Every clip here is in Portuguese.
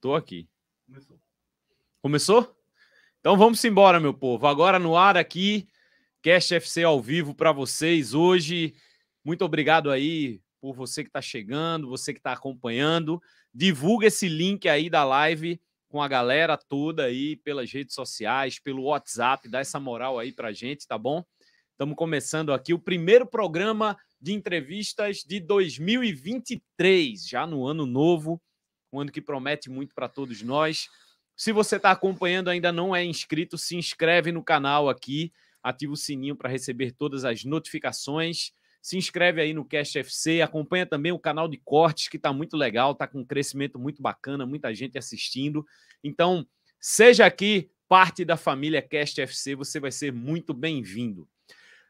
Tô aqui. Começou. Começou? Então vamos embora, meu povo. Agora no ar aqui, Cast FC ao vivo para vocês hoje. Muito obrigado aí por você que está chegando, você que está acompanhando. Divulga esse link aí da live com a galera toda aí pelas redes sociais, pelo WhatsApp, dá essa moral aí pra gente, tá bom? Estamos começando aqui o primeiro programa de entrevistas de 2023, já no ano novo um ano que promete muito para todos nós. Se você está acompanhando ainda não é inscrito, se inscreve no canal aqui, ativa o sininho para receber todas as notificações. Se inscreve aí no Cast FC, acompanha também o canal de cortes que está muito legal, está com um crescimento muito bacana, muita gente assistindo. Então, seja aqui parte da família Cast FC, você vai ser muito bem-vindo.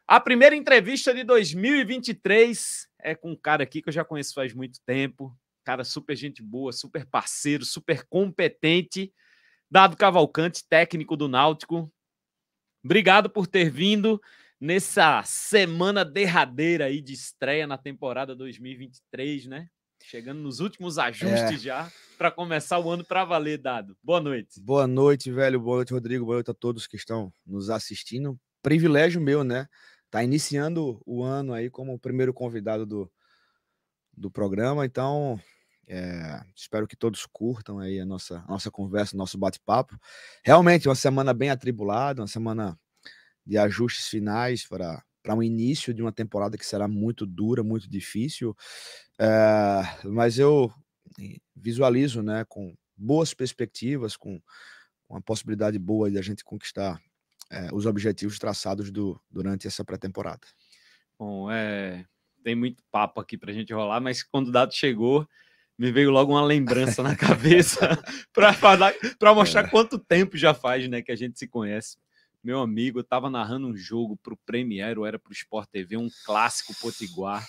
A primeira entrevista de 2023 é com um cara aqui que eu já conheço faz muito tempo, cara super gente boa, super parceiro, super competente. Dado Cavalcante, técnico do Náutico. Obrigado por ter vindo nessa semana derradeira aí de estreia na temporada 2023, né? Chegando nos últimos ajustes é. já para começar o ano para valer, Dado. Boa noite. Boa noite, velho. Boa noite, Rodrigo. Boa noite a todos que estão nos assistindo. Privilégio meu, né? Tá iniciando o ano aí como o primeiro convidado do, do programa. Então, é, espero que todos curtam aí a nossa, a nossa conversa, o nosso bate-papo. Realmente, uma semana bem atribulada, uma semana de ajustes finais para para um início de uma temporada que será muito dura, muito difícil, é, mas eu eh, visualizo, né, com boas perspectivas, com uma possibilidade boa de a gente conquistar é, os objetivos traçados do, durante essa pré-temporada. Bom, é, tem muito papo aqui para a gente rolar, mas quando o dado chegou, me veio logo uma lembrança na cabeça para falar, para mostrar é. quanto tempo já faz, né, que a gente se conhece. Meu amigo, eu estava narrando um jogo para o Premier, ou era para o Sport TV, um clássico potiguar.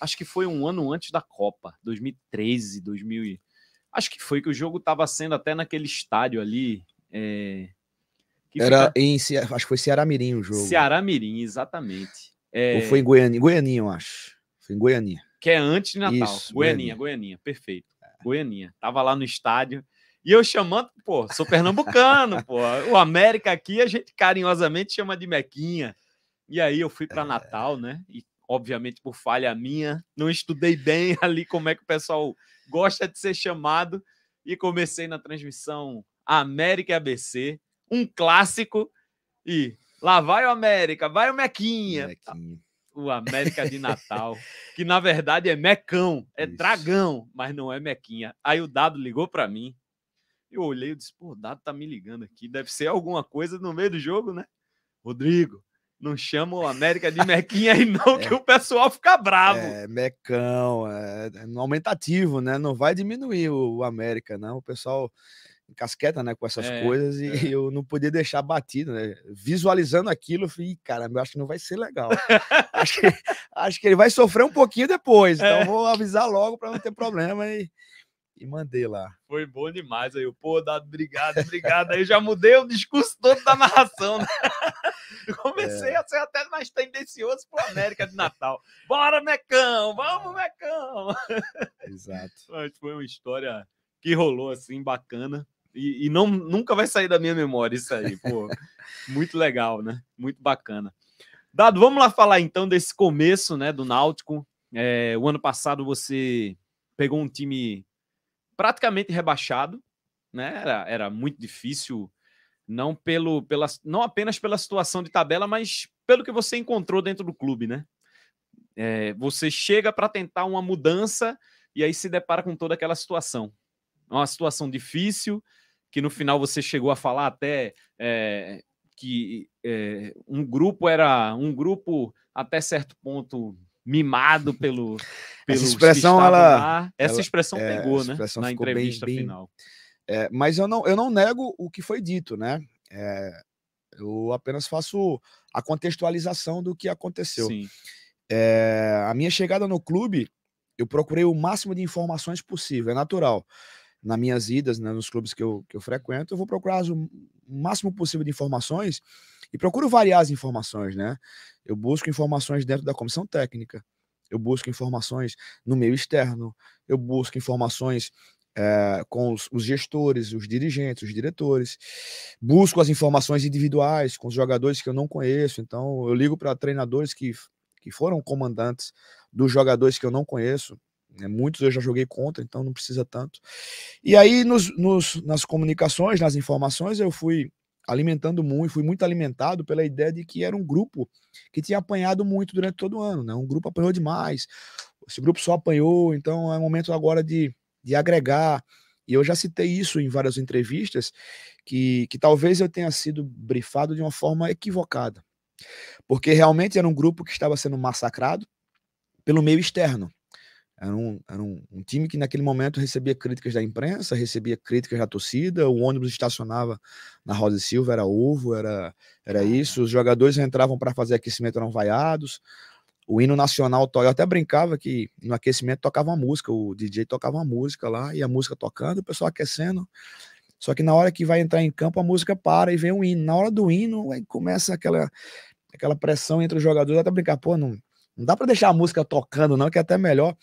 Acho que foi um ano antes da Copa, 2013, 2000. Acho que foi que o jogo estava sendo até naquele estádio ali. É... Era fica... em, acho que foi Ceará Mirim o jogo. Ceará Mirim, exatamente. É... Ou foi em Goiânia, Goianinha, eu acho. Foi em Goiânia. Que é antes de Natal. Isso, Goianinha, Goianinha, Goianinha, perfeito. É. Goianinha. Tava lá no estádio. E eu chamando, pô, sou pernambucano, pô. O América aqui a gente carinhosamente chama de Mequinha. E aí eu fui para é. Natal, né? E obviamente por falha minha, não estudei bem ali como é que o pessoal gosta de ser chamado e comecei na transmissão América e ABC, um clássico e lá vai o América, vai o Mequinha. Mequinha o América de Natal, que na verdade é Mecão, é Isso. Dragão, mas não é Mequinha. Aí o Dado ligou para mim. Eu olhei e disse: pô, o Dado tá me ligando aqui, deve ser alguma coisa no meio do jogo, né? Rodrigo, não chama o América de Mequinha aí, não, é, que o pessoal fica bravo. É, Mecão, é, é aumentativo, né? Não vai diminuir o, o América, não. O pessoal casqueta né, com essas é, coisas e é. eu não podia deixar batido, né? Visualizando aquilo, eu falei, cara, eu acho que não vai ser legal. acho, que, acho que ele vai sofrer um pouquinho depois, então é. vou avisar logo para não ter problema e, e mandei lá. Foi bom demais aí, pô, Dado, obrigado, obrigado. aí já mudei o discurso todo da narração, né? Comecei é. a ser até mais tendencioso pro América de Natal. Bora, Mecão! Vamos, Mecão! Exato. Mas foi uma história que rolou assim, bacana. E, e, não, nunca vai sair da minha memória isso aí, pô. Muito legal, né? Muito bacana. Dado, vamos lá falar então desse começo, né, do Náutico. É, o ano passado você pegou um time praticamente rebaixado, né? Era, era muito difícil, não pelo pela, não apenas pela situação de tabela, mas pelo que você encontrou dentro do clube, né? É, você chega para tentar uma mudança e aí se depara com toda aquela situação. É uma situação difícil, que no final você chegou a falar até é, que é, um grupo era um grupo até certo ponto mimado pelo, pelo essa expressão ela lá. essa ela, expressão é, pegou né expressão na entrevista bem, final é, mas eu não eu não nego o que foi dito né é, eu apenas faço a contextualização do que aconteceu é, a minha chegada no clube eu procurei o máximo de informações possível é natural nas minhas idas, né, nos clubes que eu, que eu frequento, eu vou procurar o máximo possível de informações e procuro variar as informações, né? Eu busco informações dentro da comissão técnica, eu busco informações no meio externo, eu busco informações é, com os, os, gestores, os dirigentes, os diretores, busco as informações individuais com os jogadores que eu não conheço, então eu ligo para treinadores que, que foram comandantes dos jogadores que eu não conheço, né? Muitos eu já joguei contra, então não precisa tanto. E aí, nos, nos, nas comunicações, nas informações, eu fui alimentando muito, fui muito alimentado pela ideia de que era um grupo que tinha apanhado muito durante todo o ano, né? Um grupo apanhou demais, esse grupo só apanhou, então é momento agora de, de agregar. E eu já citei isso em várias entrevistas, que, que talvez eu tenha sido brifado de uma forma equivocada. Porque realmente era um grupo que estava sendo massacrado pelo meio externo. Era, um, era um, um, time que naquele momento recebia críticas da imprensa, recebia críticas da torcida, o ônibus estacionava na Rosa e Silva, era ovo, era, era ah, isso, é. os jogadores entravam para fazer aquecimento, eram vaiados, o hino nacional, eu até brincava que no aquecimento tocava uma música, o DJ tocava uma música lá, e a música tocando, o pessoal aquecendo, só que na hora que vai entrar em campo, a música para e vem um hino. Na hora do hino, aí começa aquela, aquela pressão entre os jogadores. Até brincar, pô, não, não dá para deixar a música tocando, não, que é até melhor.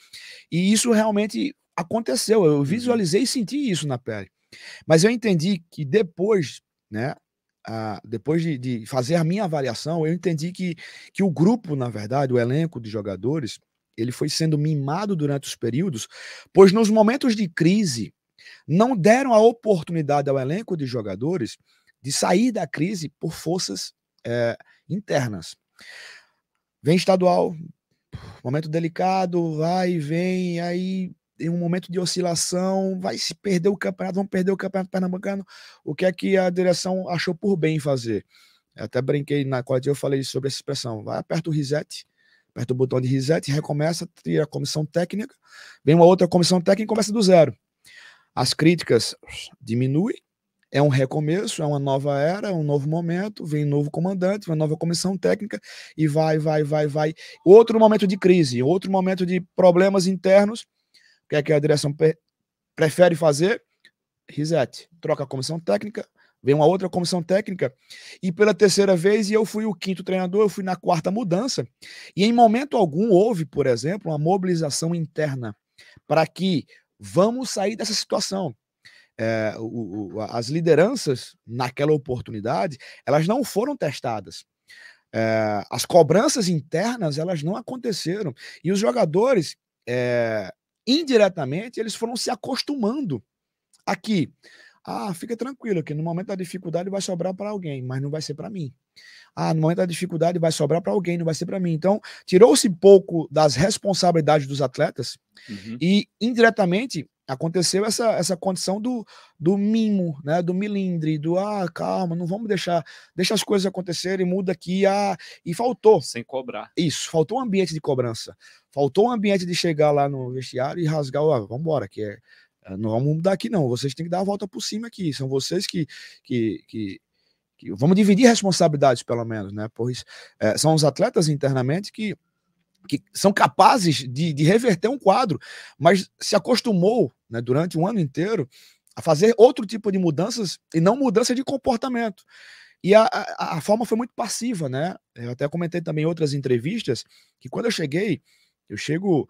E isso realmente aconteceu. Eu uhum. visualizei e senti isso na pele. Mas eu entendi que depois, né? depois de, de fazer a minha avaliação, eu entendi que, que o grupo, na verdade, o elenco de jogadores, ele foi sendo mimado durante os períodos, pois nos momentos de crise, não deram a oportunidade ao elenco de jogadores de sair da crise por forças é, internas. Vem estadual, momento delicado, vai e vem, aí em um momento de oscilação, vai se perder o campeonato, vão perder o campeonato pernambucano. O que é que a direção achou por bem fazer? Eu até brinquei na coletiva, eu falei sobre essa expressão. Vai, aperta o reset, aperta o botão de reset, recomeça, tira a comissão técnica, vem uma outra comissão técnica e começa do zero. As críticas diminuem, é um recomeço, é uma nova era, é um novo momento, vem novo comandante, uma nova comissão técnica e vai, vai, vai, vai. Outro momento de crise, outro momento de problemas internos. O que é que a direção prefere fazer? Reset. Troca a comissão técnica, vem uma outra comissão técnica. E pela terceira vez, e eu fui o quinto treinador, eu fui na quarta mudança. E em momento algum houve, por exemplo, uma mobilização interna para que vamos sair dessa situação é, o, o, as lideranças naquela oportunidade, elas não foram testadas. É, as cobranças internas, elas não aconteceram. E os jogadores, é, indiretamente, eles foram se acostumando aqui. Ah, fica tranquilo, que no momento da dificuldade vai sobrar para alguém, mas não vai ser para mim. Ah, no momento da dificuldade vai sobrar para alguém, não vai ser para mim. Então, tirou-se pouco das responsabilidades dos atletas uhum. e indiretamente aconteceu essa, essa condição do, do mimo, né, do milindre, do ah, calma, não vamos deixar, deixa as coisas acontecerem, muda aqui, ah, e faltou. Sem cobrar. Isso, faltou um ambiente de cobrança. Faltou um ambiente de chegar lá no vestiário e rasgar, ah, vamos embora, que é, é, não vamos mudar aqui não, vocês têm que dar a volta por cima aqui, são vocês que, que, que Vamos dividir responsabilidades, pelo menos, né? Pois é, são os atletas internamente que que são capazes de, de reverter um quadro, mas se acostumou né, durante um ano inteiro a fazer outro tipo de mudanças e não mudança de comportamento. E a, a, a, forma foi muito passiva, né? Eu até comentei também em outras entrevistas que quando eu cheguei, eu chego,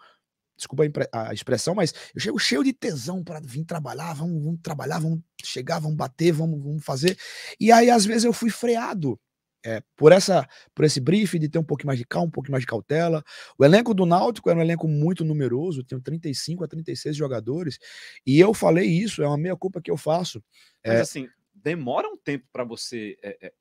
desculpa a expressão, mas eu chego cheio de tesão para vir trabalhar, vamos, vamos, trabalhar, vamos chegar, vamos bater, vamos, vamos fazer. E aí, às vezes, eu fui freado é, por essa por esse brief de ter um pouco mais de calma, um pouco mais de cautela. O elenco do Náutico era um elenco muito numeroso, tem 35 a 36 jogadores, e eu falei isso, é uma meia culpa que eu faço. Mas é... assim, demora um tempo para você é,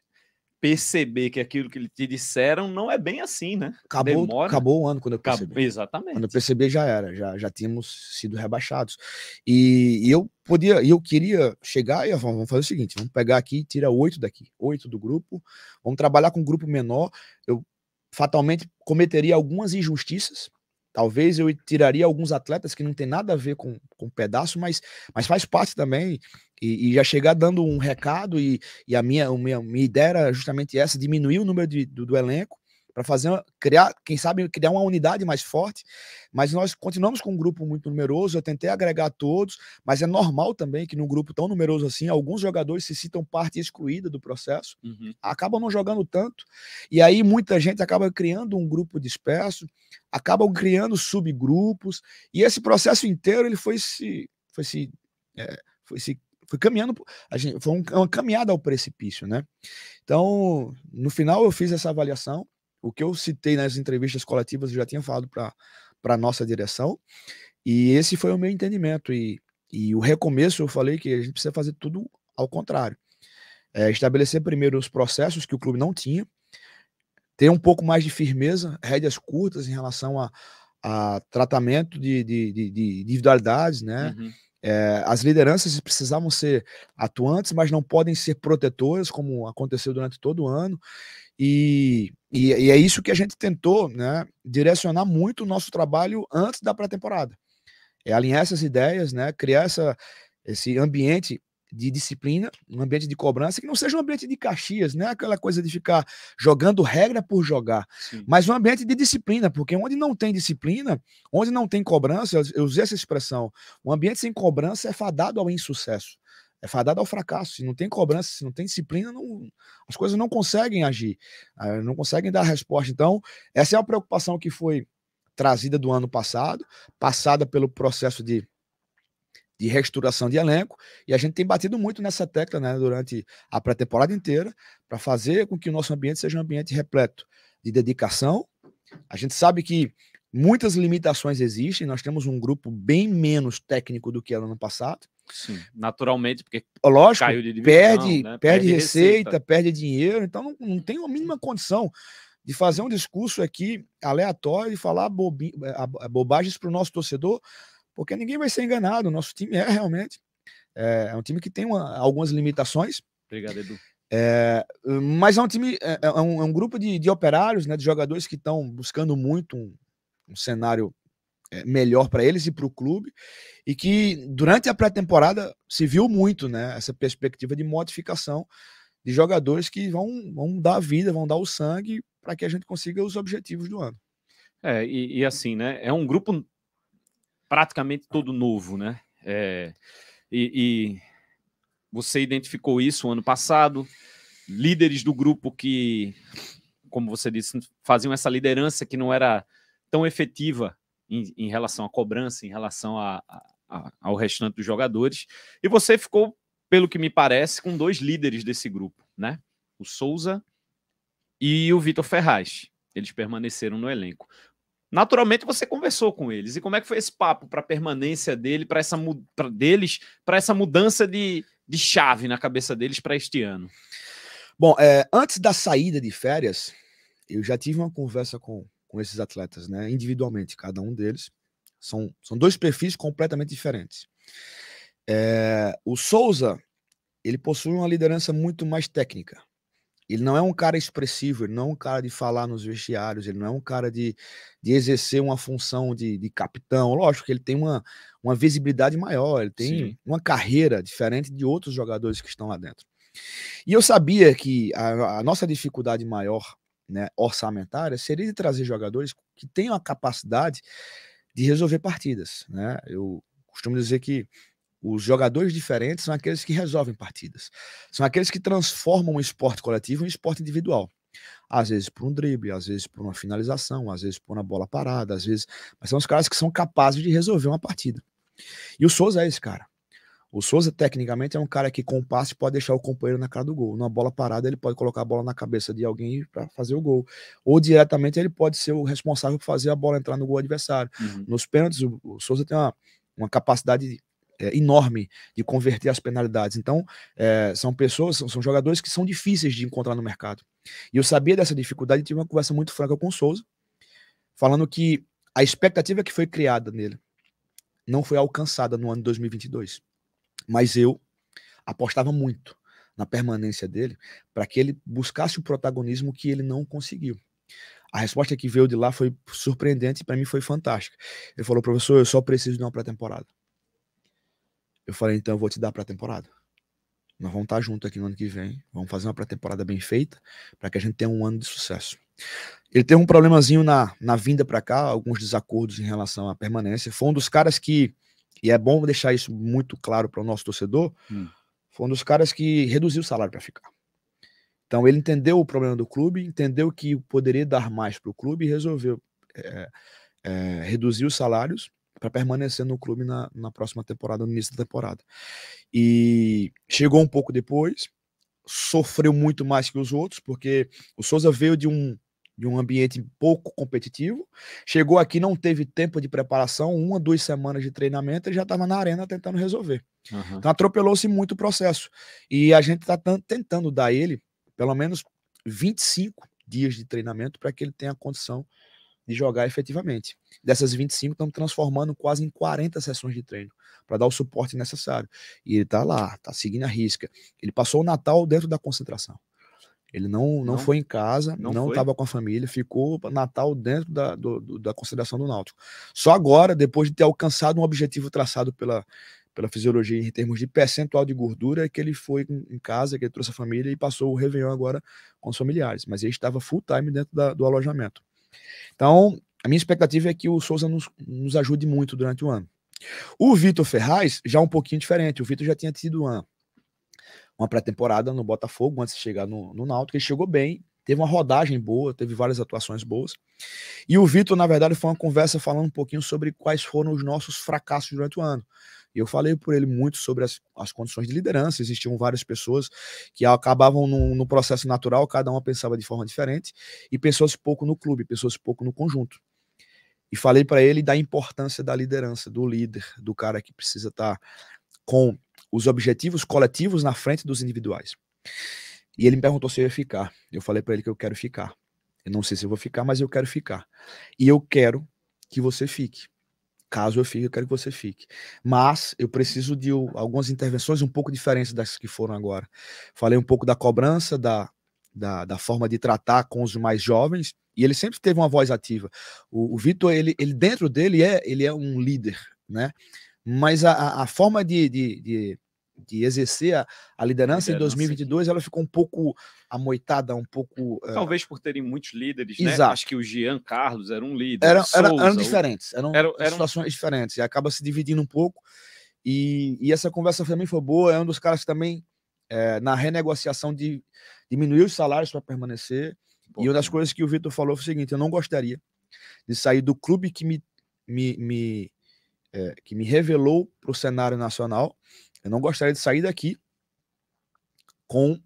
perceber que aquilo que te disseram não é bem assim, né? Acabou, Demora. acabou o ano quando eu percebi. exatamente. Quando eu percebi já era, já, já tínhamos sido rebaixados. E, e eu podia, eu queria chegar e vamos fazer o seguinte, vamos pegar aqui, tira oito daqui, oito do grupo, vamos trabalhar com um grupo menor. Eu fatalmente cometeria algumas injustiças, Talvez eu tiraria alguns atletas que não tem nada a ver com, com pedaço, mas, mas faz parte também. E, e já chegar dando um recado, e, e a minha, a minha, a minha ideia era justamente essa: diminuir o número de, do, do elenco para fazer criar, quem sabe criar uma unidade mais forte, mas nós continuamos com um grupo muito numeroso, eu tentei agregar todos, mas é normal também que num grupo tão numeroso assim, alguns jogadores se citam parte excluída do processo, uhum. acabam não jogando tanto, e aí muita gente acaba criando um grupo disperso, acabam criando subgrupos, e esse processo inteiro ele foi se foi se é, foi se foi caminhando, a gente, foi uma caminhada ao precipício, né? Então, no final eu fiz essa avaliação, o que eu citei nas entrevistas coletivas, eu já tinha falado para a nossa direção. E esse foi o meu entendimento. E, e o recomeço, eu falei que a gente precisa fazer tudo ao contrário. É, estabelecer primeiro os processos que o clube não tinha, ter um pouco mais de firmeza, rédeas curtas em relação a, a tratamento de, de, de, de individualidades, né? Uhum. É, as lideranças precisavam ser atuantes, mas não podem ser protetoras, como aconteceu durante todo o ano. E, e, e é isso que a gente tentou né, direcionar muito o nosso trabalho antes da pré-temporada. É alinhar essas ideias, né, criar essa, esse ambiente de disciplina, um ambiente de cobrança que não seja um ambiente de caxias, né? Aquela coisa de ficar jogando regra por jogar, Sim. mas um ambiente de disciplina, porque onde não tem disciplina, onde não tem cobrança, eu usei essa expressão, um ambiente sem cobrança é fadado ao insucesso é fadado ao fracasso. Se não tem cobrança, se não tem disciplina, não, as coisas não conseguem agir, eh, não conseguem dar resposta. Então, essa é a preocupação que foi trazida do ano passado, passada pelo processo de, de reestruturação de elenco, e a gente tem batido muito nessa tecla né, durante a pré-temporada inteira, para fazer com que o nosso ambiente seja um ambiente repleto de dedicação. A gente sabe que muitas limitações existem, nós temos um grupo bem menos técnico do que era no ano passado, Sim. naturalmente, porque Lógico, caiu de divisão, perde, né? perde, perde receita, receita, perde dinheiro, então não, não tem a mínima condição de fazer um discurso aqui aleatório e falar bobi, é, bobagens para o nosso torcedor, porque ninguém vai ser enganado. O nosso time é realmente é, é um time que tem uma, algumas limitações. Obrigado, Edu. É, mas é um time, é, é um, é um, grupo de, de, operários, né, de jogadores que estão buscando muito um, um cenário é, melhor para eles e para o clube, e que durante a pré-temporada se viu muito né, essa perspectiva de modificação de jogadores que vão, vão dar vida, vão dar o sangue para que a gente consiga os objetivos do ano. É, e, e, assim, né? É um grupo praticamente todo novo, né? É, e, e você identificou isso ano passado, líderes do grupo que, como você disse, faziam essa liderança que não era tão efetiva em, em relação à cobrança, em relação a, a, a, ao restante dos jogadores. E você ficou, pelo que me parece, com dois líderes desse grupo, né? O Souza e o Vitor Ferraz. Eles permaneceram no elenco. Naturalmente você conversou com eles. E como é que foi esse papo para a permanência dele, para essa pra deles, para essa mudança de, de chave na cabeça deles para este ano? Bom, é, antes da saída de férias, eu já tive uma conversa com com esses atletas, né? Individualmente, cada um deles. São, são dois perfis completamente diferentes. É, o Souza, ele possui uma liderança muito mais técnica. Ele não é um cara expressivo, ele não é um cara de falar nos vestiários, ele não é um cara de, de exercer uma função de, de capitão. Lógico que ele tem uma, uma visibilidade maior, ele tem Sim. uma carreira diferente de outros jogadores que estão lá dentro. E eu sabia que a, a nossa dificuldade maior né, orçamentária seria de trazer jogadores que tenham a capacidade de resolver partidas. Né? Eu costumo dizer que os jogadores diferentes são aqueles que resolvem partidas. São aqueles que transformam o esporte coletivo em esporte individual. Às vezes por um drible, às vezes por uma finalização, às vezes por uma bola parada, às vezes. Mas são os caras que são capazes de resolver uma partida. E o Souza é esse cara. O Souza, tecnicamente, é um cara que com o passe pode deixar o companheiro na cara do gol. Numa bola parada, ele pode colocar a bola na cabeça de alguém para fazer o gol. Ou diretamente, ele pode ser o responsável por fazer a bola entrar no gol adversário. Uhum. Nos pênaltis, o, o Souza tem uma, uma capacidade é, enorme de converter as penalidades. Então, é, são pessoas, são, são, jogadores que são difíceis de encontrar no mercado. E eu sabia dessa dificuldade e tive uma conversa muito franca com o Souza, falando que a expectativa que foi criada nele não foi alcançada no ano de 2022. Mas eu apostava muito na permanência dele para que ele buscasse o protagonismo que ele não conseguiu. A resposta que veio de lá foi surpreendente e para mim foi fantástica. Ele falou, professor, eu só preciso de uma pré-temporada. Eu falei, então eu vou te dar pré-temporada. Nós vamos estar tá juntos aqui no ano que vem. Vamos fazer uma pré-temporada bem feita para que a gente tenha um ano de sucesso. Ele teve um problemazinho na, na vinda para cá, alguns desacordos em relação à permanência. Foi um dos caras que e é bom deixar isso muito claro para o nosso torcedor, hum. foi um dos caras que reduziu o salário para ficar. Então ele entendeu o problema do clube, entendeu que poderia dar mais para o clube e resolveu é, é, reduzir os salários para permanecer no clube na, na próxima temporada, no início da temporada. E chegou um pouco depois, sofreu muito mais que os outros, porque o Souza veio de um de um ambiente pouco competitivo. Chegou aqui, não teve tempo de preparação, uma, duas semanas de treinamento, ele já estava na arena tentando resolver. Uhum. Então atropelou-se muito o processo. E a gente está tentando dar ele pelo menos 25 dias de treinamento para que ele tenha condição de jogar efetivamente. Dessas 25, estamos transformando quase em 40 sessões de treino para dar o suporte necessário. E ele está lá, está seguindo a risca. Ele passou o Natal dentro da concentração. Ele não, não, não, foi em casa, não estava com a família, ficou Natal dentro da, do, do, da consideração do Náutico. Só agora, depois de ter alcançado um objetivo traçado pela, pela fisiologia em termos de percentual de gordura, é que ele foi em casa, que ele trouxe a família e passou o Réveillon agora com os familiares. Mas ele estava full time dentro da, do alojamento. Então, a minha expectativa é que o Souza nos, nos ajude muito durante o ano. O Vitor Ferraz já é um pouquinho diferente. O Vitor já tinha tido uma uma pré-temporada no Botafogo antes de chegar no, no Náutico. Ele chegou bem, teve uma rodagem boa, teve várias atuações boas. E o Vitor, na verdade, foi uma conversa falando um pouquinho sobre quais foram os nossos fracassos durante o ano. E eu falei por ele muito sobre as, as condições de liderança. Existiam várias pessoas que acabavam no, no processo natural, cada uma pensava de forma diferente, e pessoas pouco no clube, pessoas pouco no conjunto. E falei para ele da importância da liderança, do líder, do cara que precisa estar tá com os objetivos coletivos na frente dos individuais. E ele me perguntou se eu ia ficar. Eu falei para ele que eu quero ficar. Eu não sei se eu vou ficar, mas eu quero ficar. E eu quero que você fique. Caso eu fique, eu quero que você fique. Mas eu preciso de algumas intervenções um pouco diferentes das que foram agora. Falei um pouco da cobrança, da, da, da forma de tratar com os mais jovens. E ele sempre teve uma voz ativa. O, o Vitor, ele, ele dentro dele é, ele é um líder, né? Mas a, a forma de, de, de de exercer a, a liderança, em 2022, ela ficou um pouco amoitada, um pouco. Eh, Talvez uh... por terem muitos líderes, né? Exato. né? Acho que o Jean Carlos era um líder. Era, Souza, era, eram diferentes, eram, era, eram situações diferentes, e acaba se dividindo um pouco. E, e essa conversa também foi boa. É um dos caras que também, é, na renegociação, de, diminuiu os salários para permanecer. e uma das coisas que o Vitor falou foi o seguinte: eu não gostaria de sair do clube que me, me, me é, que me revelou para o cenário nacional eu não gostaria de sair daqui com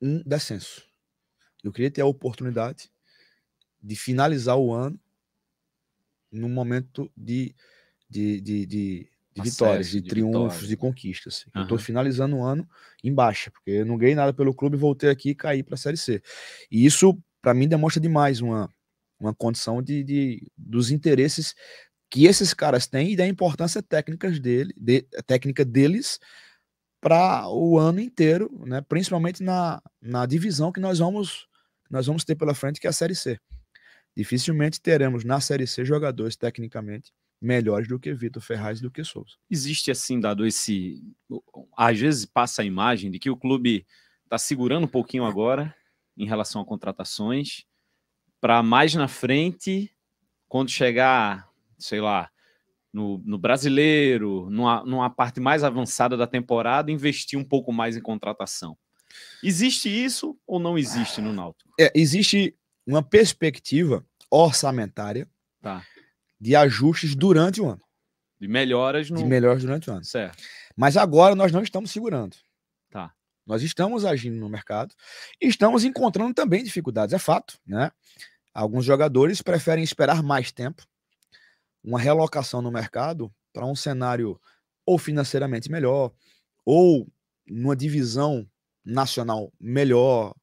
um descenso. Eu queria ter a oportunidade de finalizar o ano num momento de, de, de, de, de vitórias, de, de triunfos, vitórias. de conquistas. Uhum. Eu estou finalizando o ano em baixa, porque eu não ganhei nada pelo clube, voltei aqui e caí para a Série C. E isso, para mim, demonstra demais uma, uma condição de, de, dos interesses que esses caras têm e da importância técnicas dele, de, técnica deles para o ano inteiro, né? principalmente na, na divisão que nós vamos nós vamos ter pela frente, que é a Série C. Dificilmente teremos na Série C jogadores tecnicamente melhores do que Vitor Ferraz e do que Souza. Existe assim, dado esse. Às vezes passa a imagem de que o clube está segurando um pouquinho agora em relação a contratações, para mais na frente, quando chegar sei lá, no, no brasileiro, numa, numa parte mais avançada da temporada, investir um pouco mais em contratação. Existe isso ou não existe no Náutico? É, existe uma perspectiva orçamentária tá. de ajustes durante o ano. De melhoras no... De melhoras durante o ano. Certo. Mas agora nós não estamos segurando. Tá. Nós estamos agindo no mercado e estamos encontrando também dificuldades, é fato, né? Alguns jogadores preferem esperar mais tempo uma relocação no mercado para um cenário ou financeiramente melhor, ou numa divisão nacional melhor.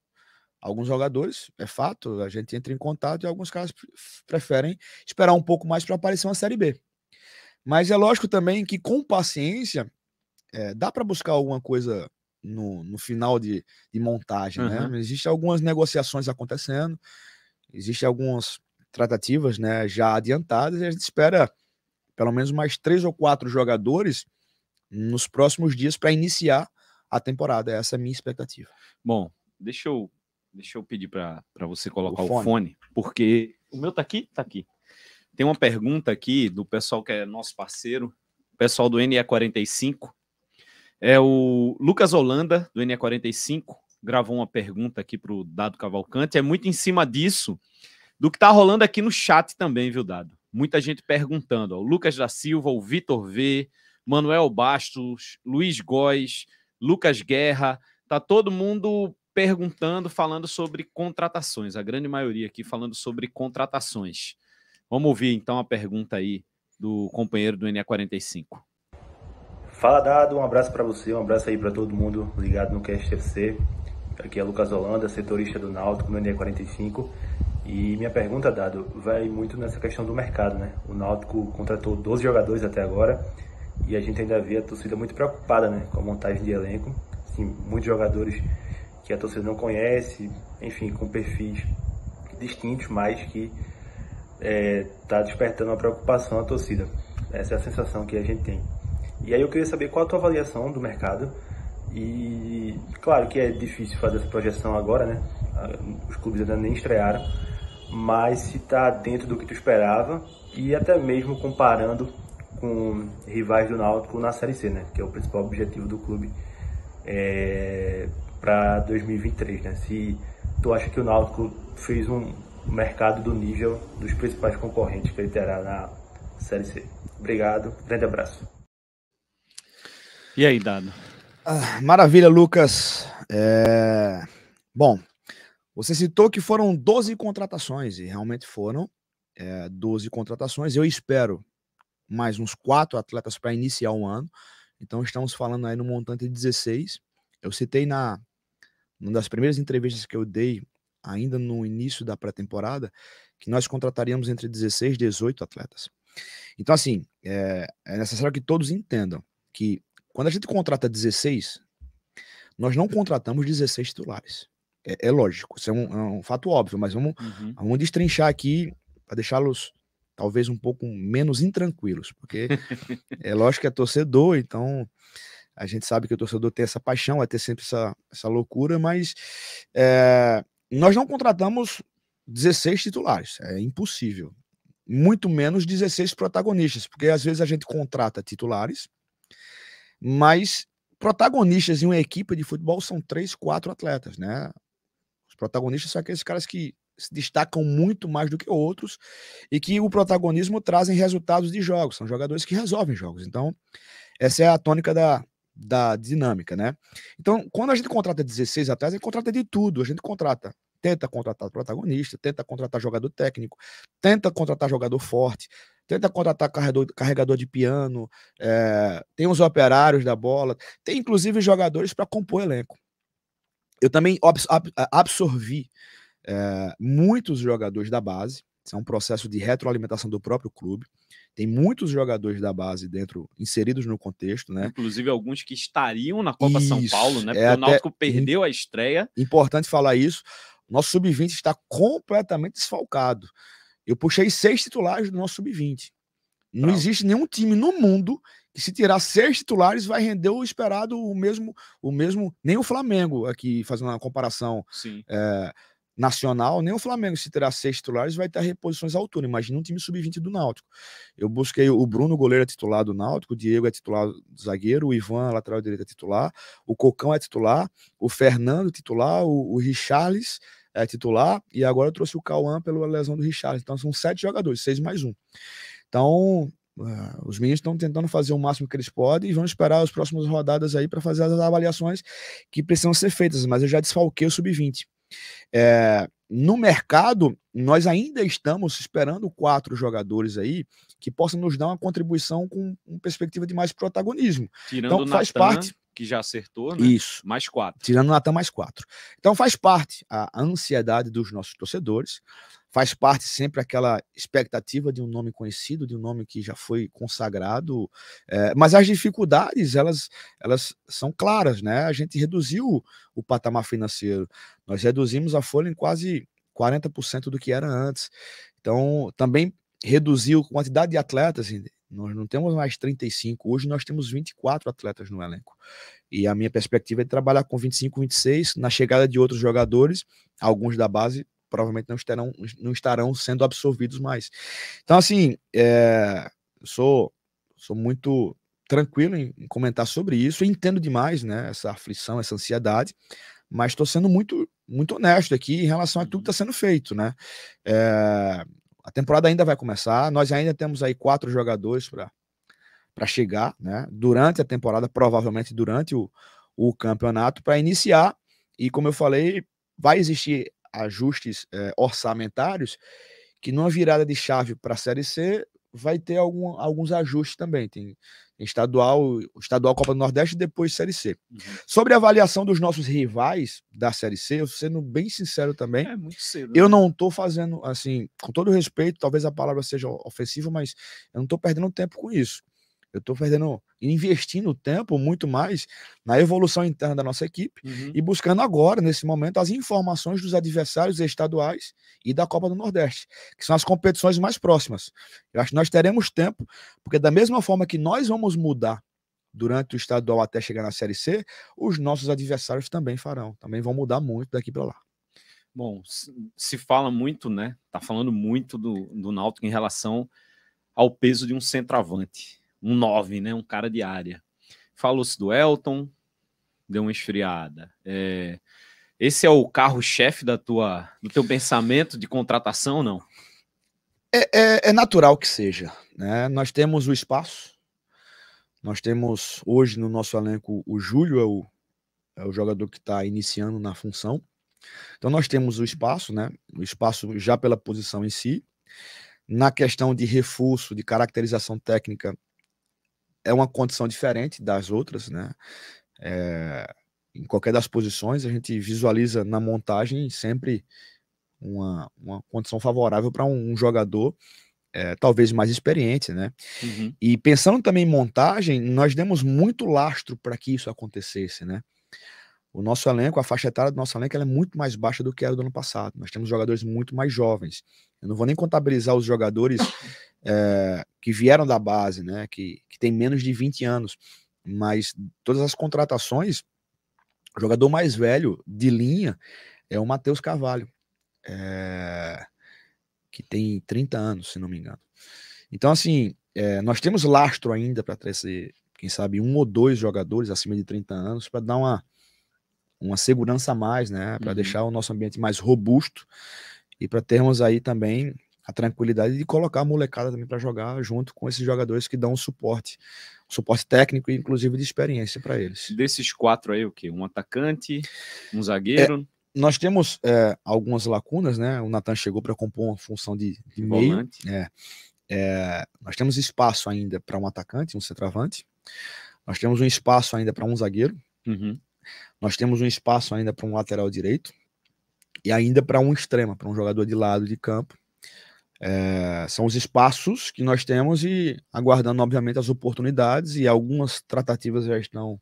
Alguns jogadores, é fato, a gente entra em contato e alguns caras preferem esperar um pouco mais para aparecer uma Série B. Mas é lógico também que com paciência é, dá para buscar alguma coisa no, no final de, de montagem, uhum. né? Existem algumas negociações acontecendo, existem algumas tratativas né, já adiantadas, e a gente espera pelo menos mais três ou quatro jogadores nos próximos dias para iniciar a temporada. Essa é a minha expectativa. Bom, deixa eu, deixa eu pedir para você colocar o fone. o fone. porque o meu tá aqui? Tá aqui. Tem uma pergunta aqui do pessoal que é nosso parceiro, pessoal do NE45. É o Lucas Holanda, do NE45, gravou uma pergunta aqui para o Dado Cavalcante. É muito em cima disso do que está rolando aqui no chat também, viu, Dado? Muita gente perguntando. Ó, o Lucas da Silva, o Vitor V, Manuel Bastos, Luiz Góes, Lucas Guerra. Tá todo mundo perguntando, falando sobre contratações. A grande maioria aqui falando sobre contratações. Vamos ouvir então a pergunta aí do companheiro do NA45. Fala, Dado. Um abraço para você, um abraço aí para todo mundo ligado no CastFC. Aqui é Lucas Holanda, setorista do Náutico no NE45. E minha pergunta, Dado, vai muito nessa questão do mercado, né? O Náutico contratou 12 jogadores até agora e a gente ainda vê a torcida muito preocupada, né? Com a montagem de elenco. Assim, muitos jogadores que a torcida não conhece, enfim, com perfis distintos, mas que está é, tá despertando uma preocupação à torcida. Essa é a sensação que a gente tem. E aí eu queria saber qual a tua avaliação do mercado. E claro que é difícil fazer essa projeção agora, né? Ah, os clubes ainda nem estrearam mas se está dentro do que tu esperava e até mesmo comparando com rivais do Náutico na Série C, né? Que é o principal objetivo do clube é, para 2023, né? Se tu acha que o Náutico fez um mercado do nível dos principais concorrentes que ele terá na Série C. Obrigado, grande abraço. E aí, Dado? Ah, maravilha, Lucas. É... Bom, você citou que foram 12 contratações, e realmente foram é, 12 contratações. Eu espero mais uns quatro atletas para iniciar o ano. Então estamos falando aí no montante de 16. Eu citei na uma das primeiras entrevistas que eu dei, ainda no início da pré-temporada, que nós contrataríamos entre 16 e 18 atletas. Então, assim, é, é necessário que todos entendam que quando a gente contrata 16, nós não contratamos 16 titulares. É, é lógico, isso é um, é um, fato óbvio, mas vamos, uhum. vamos destrinchar aqui para deixá-los talvez um pouco menos intranquilos, porque é lógico que é torcedor, então a gente sabe que o torcedor tem essa paixão, vai ter sempre essa, essa loucura, mas é, nós não contratamos 16 titulares, é impossível. Muito menos 16 protagonistas, porque às vezes a gente contrata titulares, mas protagonistas em uma equipe de futebol são três, quatro atletas, né? Protagonistas são aqueles caras que se destacam muito mais do que outros e que o protagonismo trazem resultados de jogos. São jogadores que resolvem jogos. Então, essa é a tônica da, da dinâmica, né? Então, quando a gente contrata 16 atletas, a gente contrata de tudo. A gente contrata, tenta contratar protagonista, tenta contratar jogador técnico, tenta contratar jogador forte, tenta contratar carregador, carregador de piano, é, tem os operários da bola, tem inclusive jogadores para compor elenco eu também eh, absorvi é, muitos jogadores da base. Isso é um processo de retroalimentação do próprio clube. Tem muitos jogadores da base dentro, inseridos no contexto, né? Inclusive alguns que estariam na Copa isso, São Paulo, né? Porque é o Náutico perdeu a estreia. Importante falar isso. Nosso sub-20 está completamente desfalcado. Eu puxei seis titulares do nosso sub-20. Não existe nenhum time no mundo que se tirar seis titulares vai render o esperado o mesmo o mesmo nem o Flamengo aqui fazendo uma comparação é, nacional nem o Flamengo se tirar seis titulares vai ter reposições à altura imagina um time sub-20 do Náutico eu busquei o Bruno goleiro é titular do Náutico o Diego é titular zagueiro o Ivan lateral direito é titular o Cocão é titular o Fernando é titular o, o Richarlis é titular e agora eu trouxe o Cauã pela lesão do Richarlis então são sete jogadores seis mais um então Uh, os meninos estão tentando fazer o máximo que eles podem e vão esperar as próximas rodadas aí para fazer as avaliações que precisam ser feitas, mas eu já desfalquei o sub-20. É, no mercado, nós ainda estamos esperando quatro jogadores aí que possa nos dar uma contribuição com uma perspectiva de mais protagonismo. Tirando então, faz Natan, parte que já acertou, né? Isso. Mais quatro. Tirando o Natan, mais quatro. Então faz parte a ansiedade dos nossos torcedores, faz parte sempre aquela expectativa de um nome conhecido, de um nome que já foi consagrado, é, mas as dificuldades, elas, elas são claras, né? A gente reduziu o patamar financeiro, nós reduzimos a folha em quase 40% do que era antes. Então, também reduziu a quantidade de atletas. Nós não temos mais 35, hoje nós temos 24 atletas no elenco. E a minha perspectiva é trabalhar com 25, 26, na chegada de outros jogadores, alguns da base provavelmente não estarão, não estarão sendo absorvidos mais. Então, assim, é, sou, sou muito tranquilo em, em comentar sobre isso, entendo demais né, essa aflição, essa ansiedade, mas estou sendo muito, muito honesto aqui em relação a tudo que está uhum. sendo feito. Né? É, a temporada ainda vai começar, nós ainda temos aí quatro jogadores para chegar, né? Durante a temporada, provavelmente durante o, o campeonato, para iniciar. E como eu falei, vai existir ajustes é, orçamentários que numa virada de chave para a Série C vai ter algum, alguns ajustes também. Tem, estadual, estadual Copa do Nordeste e depois Série C. Uhum. Sobre a avaliação dos nossos rivais da Série C, eu sendo bem sincero também, é cedo, eu né? não estou fazendo, assim, com todo respeito, talvez a palavra seja ofensiva, mas eu não estou perdendo tempo com isso eu estou perdendo, investindo tempo muito mais na evolução interna da nossa equipe uhum. e buscando agora, nesse momento, as informações dos adversários estaduais e da Copa do Nordeste, que são as competições mais próximas. Eu acho que nós teremos tempo, porque da mesma forma que nós vamos mudar durante o estadual até chegar na Série C, os nossos adversários também farão, também vão mudar muito daqui para lá. Bom, se fala muito, né? Tá falando muito do, do Náutico em relação ao peso de um centroavante um 9, né? Um cara de área. Falou-se do Elton, deu uma esfriada. É, esse é o carro-chefe da tua, do teu pensamento de contratação ou não? É, é, é, natural que seja. Né? Nós temos o espaço, nós temos hoje no nosso elenco o Júlio, é o, é o jogador que está iniciando na função. Então nós temos o espaço, né? o espaço já pela posição em si. Na questão de reforço, de caracterização técnica, é uma condição diferente das outras, né? É, em qualquer das posições, a gente visualiza na montagem sempre uma, uma condição favorável para um, um, jogador é, talvez mais experiente, né? Uhum. E pensando também em montagem, nós demos muito lastro para que isso acontecesse, né? O nosso elenco, a faixa etária do nosso elenco é muito mais baixa do que era do ano passado. Nós temos jogadores muito mais jovens. Eu não vou nem contabilizar os jogadores é, que vieram da base, né? Que, que tem menos de 20 anos. Mas todas as contratações, o jogador mais velho de linha é o Matheus Carvalho, é, que tem 30 anos, se não me engano. Então, assim, é, nós temos lastro ainda para trazer, quem sabe, um ou dois jogadores acima de 30 anos para dar uma uma segurança a mais, né? Para uhum. deixar o nosso ambiente mais robusto e para termos aí também a tranquilidade de colocar a molecada também para jogar junto com esses jogadores que dão suporte, suporte técnico e inclusive de experiência para eles. Desses quatro aí, o que? Um atacante, um é, zagueiro? É nós temos é, algumas lacunas, né? O Natan chegou para compor uma função de, de meio. É, é, nós temos espaço ainda para um atacante, um centroavante. Nós temos um espaço ainda para um zagueiro. Uhum. Nós temos um espaço ainda para um lateral direito e ainda para um extremo, para um jogador de lado de campo. É, são os espaços que nós temos e aguardando, obviamente, as oportunidades e algumas tratativas já estão,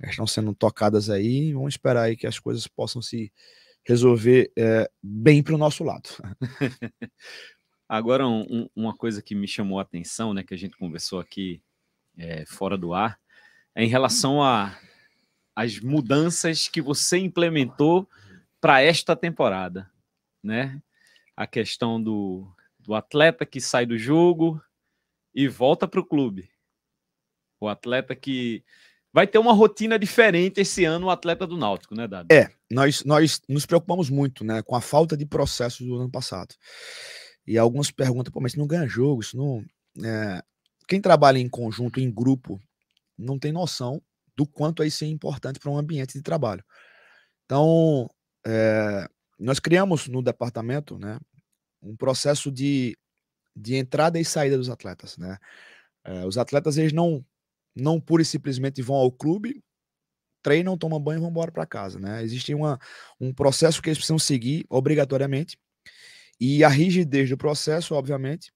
já estão sendo tocadas aí. Vamos esperar aí que as coisas possam se resolver é, bem para o nosso lado. Agora, um, uma coisa que me chamou a atenção, né, que a gente conversou aqui é, fora do ar, é em relação a as mudanças que você implementou para esta temporada, né? A questão do, do atleta que sai do jogo e volta para o clube. O atleta que vai ter uma rotina diferente esse ano, o atleta do Náutico, né, Dado? É, nós, nós nos preocupamos muito, né, com a falta de processo do ano passado. E algumas perguntam, pô, mas não ganha jogo, isso não. É... Quem trabalha em conjunto, em grupo, não tem noção do quanto isso é importante para um ambiente de trabalho. Então, é, nós criamos no departamento né, um processo de, de entrada e saída dos atletas. Né? É, os atletas eles não, não pura e simplesmente vão ao clube, treinam, tomam banho e vão embora para casa. Né? Existe uma, um processo que eles precisam seguir obrigatoriamente e a rigidez do processo, obviamente,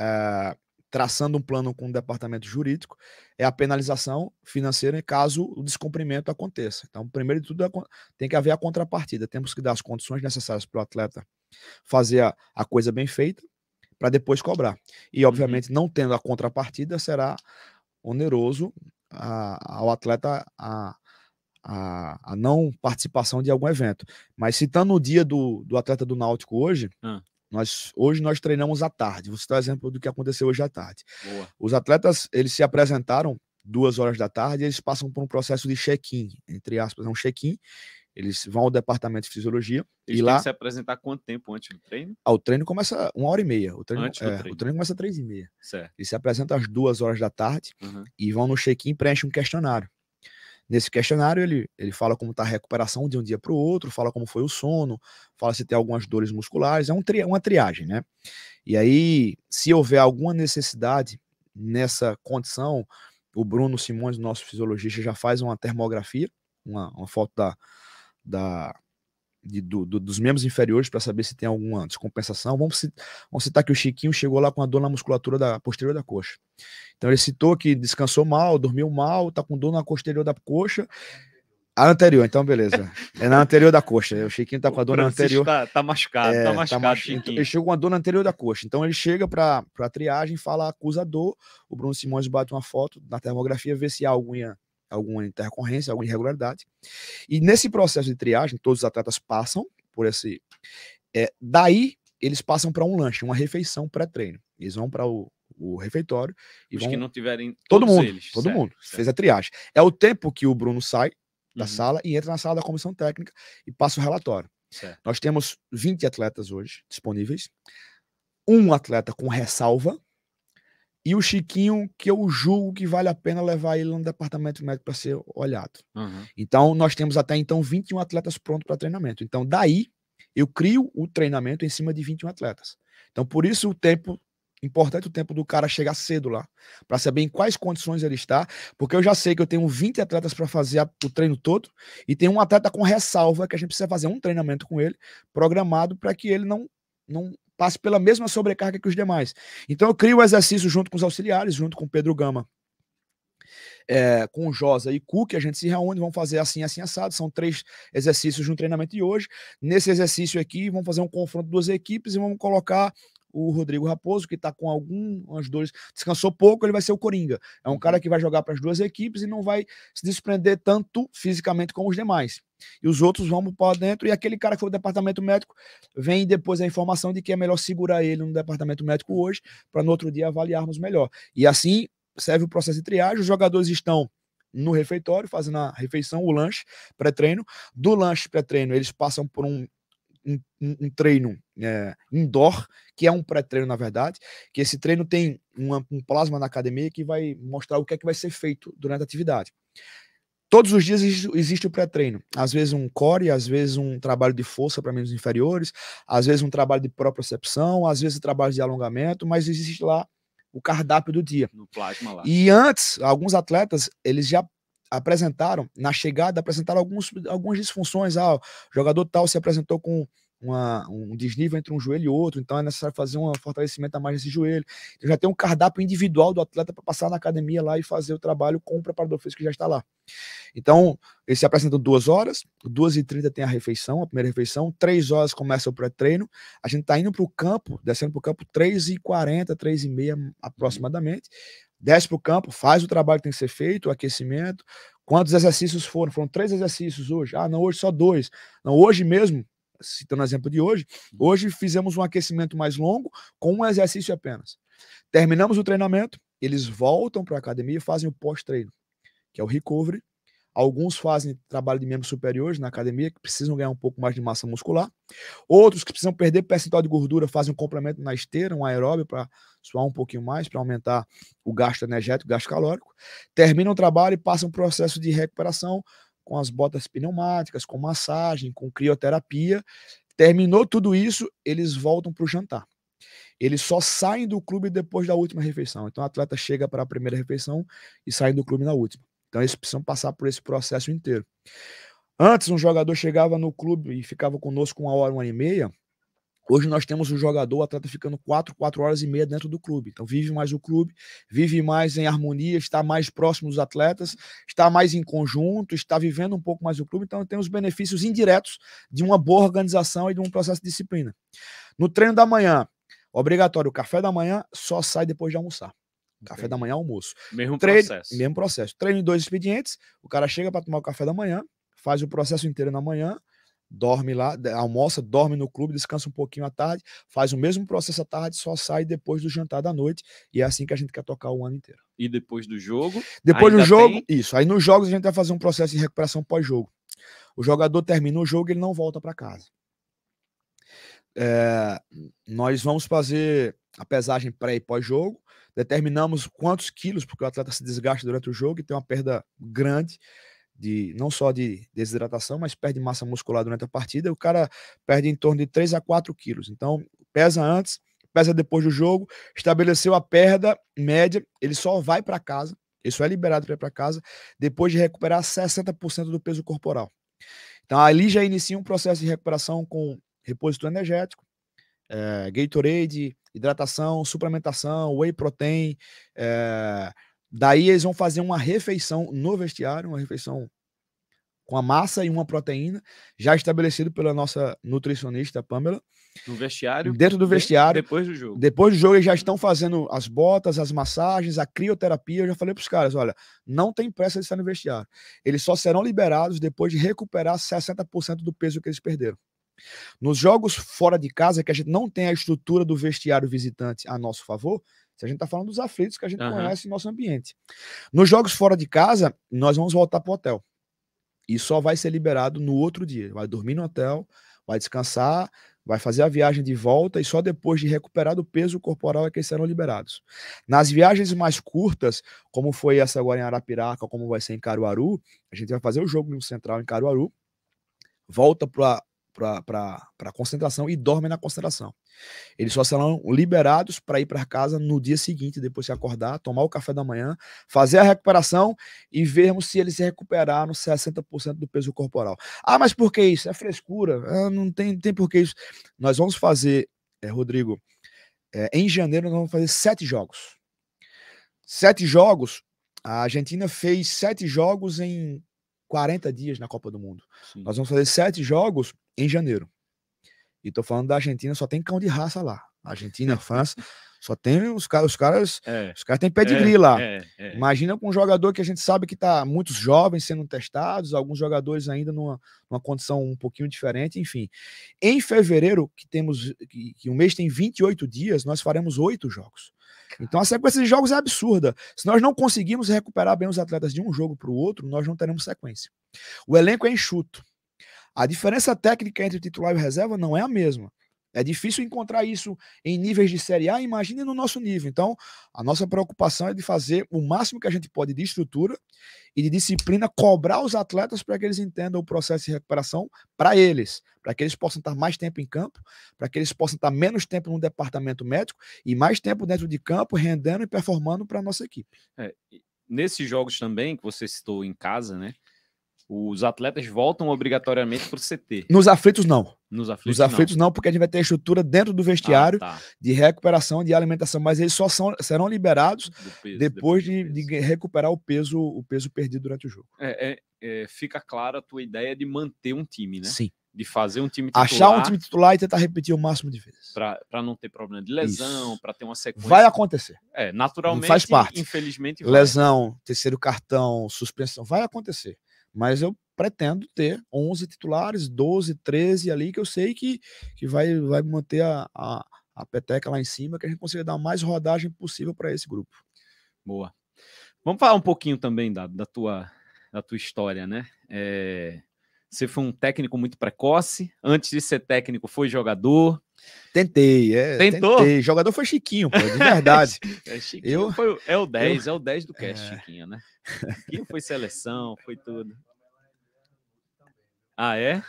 é, traçando um plano com o departamento jurídico, é a penalização financeira caso o descumprimento aconteça. Então, primeiro de tudo, é tem que haver a contrapartida. Temos que dar as condições necessárias para o atleta fazer a, a, coisa bem feita para depois cobrar. E, uhum. obviamente, uhum. não tendo a contrapartida, será oneroso a, ao atleta a, a, a, não participação de algum evento. Mas citando o dia do, do atleta do Náutico hoje, ah. Nós, hoje nós treinamos à tarde. Vou citar exemplo do que aconteceu hoje à tarde. Boa. Os atletas, eles se apresentaram duas horas da tarde, eles passam por um processo de check-in, entre aspas, é um check-in. Eles vão ao departamento de fisiologia eles e lá. se apresentar quanto tempo antes do treino? Ah, o treino começa uma hora e meia. O treino, antes do é, treino. O treino começa às três e meia. Certo. Eles se apresentam às duas horas da tarde uhum. e vão no check-in e preenchem um questionário. Nesse questionário, ele, ele fala como está a recuperação de um dia para o outro, fala como foi o sono, fala se tem algumas dores musculares, é um tri, uma triagem, né? E aí, se houver alguma necessidade nessa condição, o Bruno Simões, nosso fisiologista, já faz uma termografia, uma, uma foto da, da de, do, do, dos membros inferiores para saber se tem alguma descompensação. Vamos, vamos, citar que o Chiquinho chegou lá com a dor na musculatura da posterior da coxa. Então ele citou que descansou mal, dormiu mal, está com dor na posterior da coxa. A anterior, então beleza. É na anterior da coxa. O Chiquinho está com a dor na anterior. Tá, tá machucado, tá é, tá machucado. Tá machu... Então, ele chegou com a dor na anterior da coxa. Então ele chega para a triagem, fala acusa dor O Bruno Simões bate uma foto na termografia, vê se há alguma alguma intercorrência, alguma irregularidade. E nesse processo de triagem, todos os atletas passam por esse. É, daí, eles passam para um lanche, uma refeição pré-treino. Eles vão para o, o refeitório. E os vão... que não tiverem. Todo mundo. Eles, todo certo, mundo. Certo. Fez a triagem. É o tempo que o Bruno sai da uhum. sala e entra na sala da comissão técnica e passa o relatório. Certo. Nós temos 20 atletas hoje disponíveis. Um atleta com ressalva, e o Chiquinho, que eu julgo que vale a pena levar ele no departamento médico para ser olhado. Uhum. Então, nós temos até então 21 atletas prontos para treinamento. Então, daí, eu crio o treinamento em cima de 21 atletas. Então, por isso o tempo, importante o tempo do cara chegar cedo lá, para saber em quais condições ele está, porque eu já sei que eu tenho 20 atletas para fazer a, o treino todo, e tem um atleta com ressalva que a gente precisa fazer um treinamento com ele, programado para que ele não não passe pela mesma sobrecarga que os demais. Então eu crio o exercício junto com os auxiliares, junto com Pedro Gama, é, com o Josa e que a gente se reúne, vamos fazer assim, assim, assado. São três exercícios de um treinamento de hoje. Nesse exercício aqui, vamos fazer um confronto de duas equipes e vamos colocar o Rodrigo Raposo, que está com algumas dores, descansou pouco, ele vai ser o Coringa. É um cara uhum. que vai jogar para as duas equipes e não vai se desprender tanto fisicamente como os demais. E os outros vão para dentro, e aquele cara que foi o departamento médico vem depois a informação de que é melhor segurar ele no departamento médico hoje, para no outro dia avaliarmos melhor. E assim serve o processo de triagem, os jogadores estão no refeitório, fazendo a refeição, o lanche pré-treino. Do lanche pré-treino, eles passam por um um, um treino é, indoor, que é um pré-treino, na verdade, que esse treino tem uma, um plasma na academia que vai mostrar o que é que vai ser feito durante a atividade. Todos os dias existe o pré-treino. Às vezes um core, às vezes um trabalho de força para membros inferiores, às vezes um trabalho de propriocepção, às vezes um trabalho de alongamento, mas existe lá o cardápio do dia. No plasma lá. E antes, alguns atletas, eles já apresentaram, na chegada, apresentaram alguns, algumas disfunções. Ah, o jogador tal se apresentou com uma, um desnível entre um joelho e outro, então é necessário fazer um fortalecimento a mais nesse joelho. Então já tem um cardápio individual do atleta para passar na academia lá e fazer o trabalho com o preparador físico que já está lá. Então, eles se apresentam duas horas, duas e trinta tem a refeição, a primeira refeição, três horas começa o pré-treino, a gente está indo para o campo, descendo para o campo três e quarenta, três e meia aproximadamente, desce para o campo, faz o trabalho que tem que ser feito, o aquecimento. Quantos exercícios foram? Foram três exercícios hoje. Ah, não, hoje só dois. Não, hoje mesmo, citando o exemplo de hoje, uhum. hoje fizemos um aquecimento mais longo com um exercício apenas. Terminamos o treinamento, eles voltam para a academia e fazem o pós-treino, que é o recovery, Alguns fazem trabalho de membros superiores na academia, que precisam ganhar um pouco mais de massa muscular. Outros que precisam perder percentual de gordura fazem um complemento na esteira, um aeróbio para suar um pouquinho mais, para aumentar o gasto energético, o gasto calórico. Terminam o trabalho e passam um processo de recuperação com as botas pneumáticas, com massagem, com crioterapia. Terminou tudo isso, eles voltam para o jantar. Eles só saem do clube depois da última refeição. Então, o atleta chega para a primeira refeição e sai do clube na última. Então eles precisam passar por esse processo inteiro. Antes, um jogador chegava no clube e ficava conosco uma hora, uma hora e meia. Hoje nós temos um jogador, o atleta ficando quatro, quatro horas e meia dentro do clube. Então vive mais o clube, vive mais em harmonia, está mais próximo dos atletas, está mais em conjunto, está vivendo um pouco mais o clube. Então tem os benefícios indiretos de uma boa organização e de um processo de disciplina. No treino da manhã, obrigatório, o café da manhã só sai depois de almoçar. Café da manhã, almoço. Mesmo Treino, processo. Mesmo processo. Treino em dois expedientes, o cara chega para tomar o café da manhã, faz o processo inteiro na manhã, dorme lá, almoça, dorme no clube, descansa um pouquinho à tarde, faz o mesmo processo à tarde, só sai depois do jantar da noite. E é assim que a gente quer tocar o ano inteiro. E depois do jogo? Depois do jogo, tem... isso. Aí nos jogos a gente vai fazer um processo de recuperação pós-jogo. O jogador termina o jogo, ele não volta para casa. É, nós vamos fazer a pesagem pré e pós-jogo determinamos quantos quilos, porque o atleta se desgasta durante o jogo e tem uma perda grande de não só de desidratação, mas perde massa muscular durante a partida, o cara perde em torno de 3 a 4 quilos. Então, pesa antes, pesa depois do jogo, estabeleceu a perda média, ele só vai para casa, ele só é liberado para ir para casa depois de recuperar 60% do peso corporal. Então, ali já inicia um processo de recuperação com repositor energético, é, Gatorade, hidratação, suplementação, whey protein. É, daí eles vão fazer uma refeição no vestiário, uma refeição com a massa e uma proteína, já estabelecido pela nossa nutricionista Pamela. No vestiário? Dentro do vestiário. Depois do jogo. Depois do jogo, eles já estão fazendo as botas, as massagens, a crioterapia. Eu já falei para os caras: olha, não tem pressa de estar no vestiário. Eles só serão liberados depois de recuperar 60% do peso que eles perderam. Nos jogos fora de casa, que a gente não tem a estrutura do vestiário visitante a nosso favor, se a gente está falando dos aflitos que a gente uhum. conhece em nosso ambiente. Nos jogos fora de casa, nós vamos voltar para o hotel. E só vai ser liberado no outro dia. Vai dormir no hotel, vai descansar, vai fazer a viagem de volta e só depois de recuperar do peso corporal é que eles serão liberados. Nas viagens mais curtas, como foi essa agora em Arapiraca, como vai ser em Caruaru, a gente vai fazer o jogo no Central em Caruaru, volta para para a concentração e dormem na concentração. Eles só serão liberados para ir para casa no dia seguinte, depois de acordar, tomar o café da manhã, fazer a recuperação e vermos se eles se recuperaram 60% do peso corporal. Ah, mas por que isso? É frescura? Ah, não tem, tem por que isso. Nós vamos fazer, é, Rodrigo, é, em janeiro nós vamos fazer sete jogos. Sete jogos. A Argentina fez sete jogos em 40 dias na Copa do Mundo. Sim. Nós vamos fazer sete jogos em janeiro. E tô falando da Argentina, só tem cão de raça lá. Argentina, França. Só tem os caras, os caras, é. os caras têm de é, lá. É, é. Imagina com um jogador que a gente sabe que está muitos jovens sendo testados, alguns jogadores ainda numa, numa condição um pouquinho diferente, enfim. Em fevereiro, que temos que, que o mês tem 28 dias, nós faremos oito jogos. Então a sequência de jogos é absurda. Se nós não conseguirmos recuperar bem os atletas de um jogo para o outro, nós não teremos sequência. O elenco é enxuto. A diferença técnica entre o titular e o reserva não é a mesma. É difícil encontrar isso em níveis de Série A, imagine no nosso nível. Então, a nossa preocupação é de fazer o máximo que a gente pode de estrutura e de disciplina, cobrar os atletas para que eles entendam o processo de recuperação para eles, para que eles possam estar mais tempo em campo, para que eles possam estar menos tempo no departamento médico e mais tempo dentro de campo, rendendo e performando para a nossa equipe. É, nesses jogos também, que você citou em casa, né? Os atletas voltam obrigatoriamente para o CT. Nos aflitos, não. Nos aflitos, Nos aflitos não. não. porque a gente vai ter estrutura dentro do vestiário ah, tá. de recuperação, de alimentação, mas eles só são, serão liberados peso, depois, depois de, de, recuperar o peso, o peso perdido durante o jogo. É, é, é, fica clara a tua ideia de manter um time, né? Sim de fazer um time titular. Achar um time titular e tentar repetir o máximo de vezes. Para não ter problema de lesão, para ter uma sequência. Vai acontecer. É, naturalmente. Faz parte. Infelizmente. Vai. Lesão, terceiro cartão, suspensão, vai acontecer. Mas eu pretendo ter 11 titulares, 12, 13 ali, que eu sei que, que vai, vai manter a, a, a peteca lá em cima, que a gente consiga dar mais rodagem possível para esse grupo. Boa. Vamos falar um pouquinho também da, da, tua, da tua história, né? É, você foi um técnico muito precoce, antes de ser técnico foi jogador, Tentei, é. Tentou? Tentei. Jogador foi Chiquinho, pô, de verdade. é, Chiquinho eu, foi, é o 10, eu, é o 10 do cast, é... Chiquinho, né? Chiquinho foi seleção, foi tudo. Ah, é?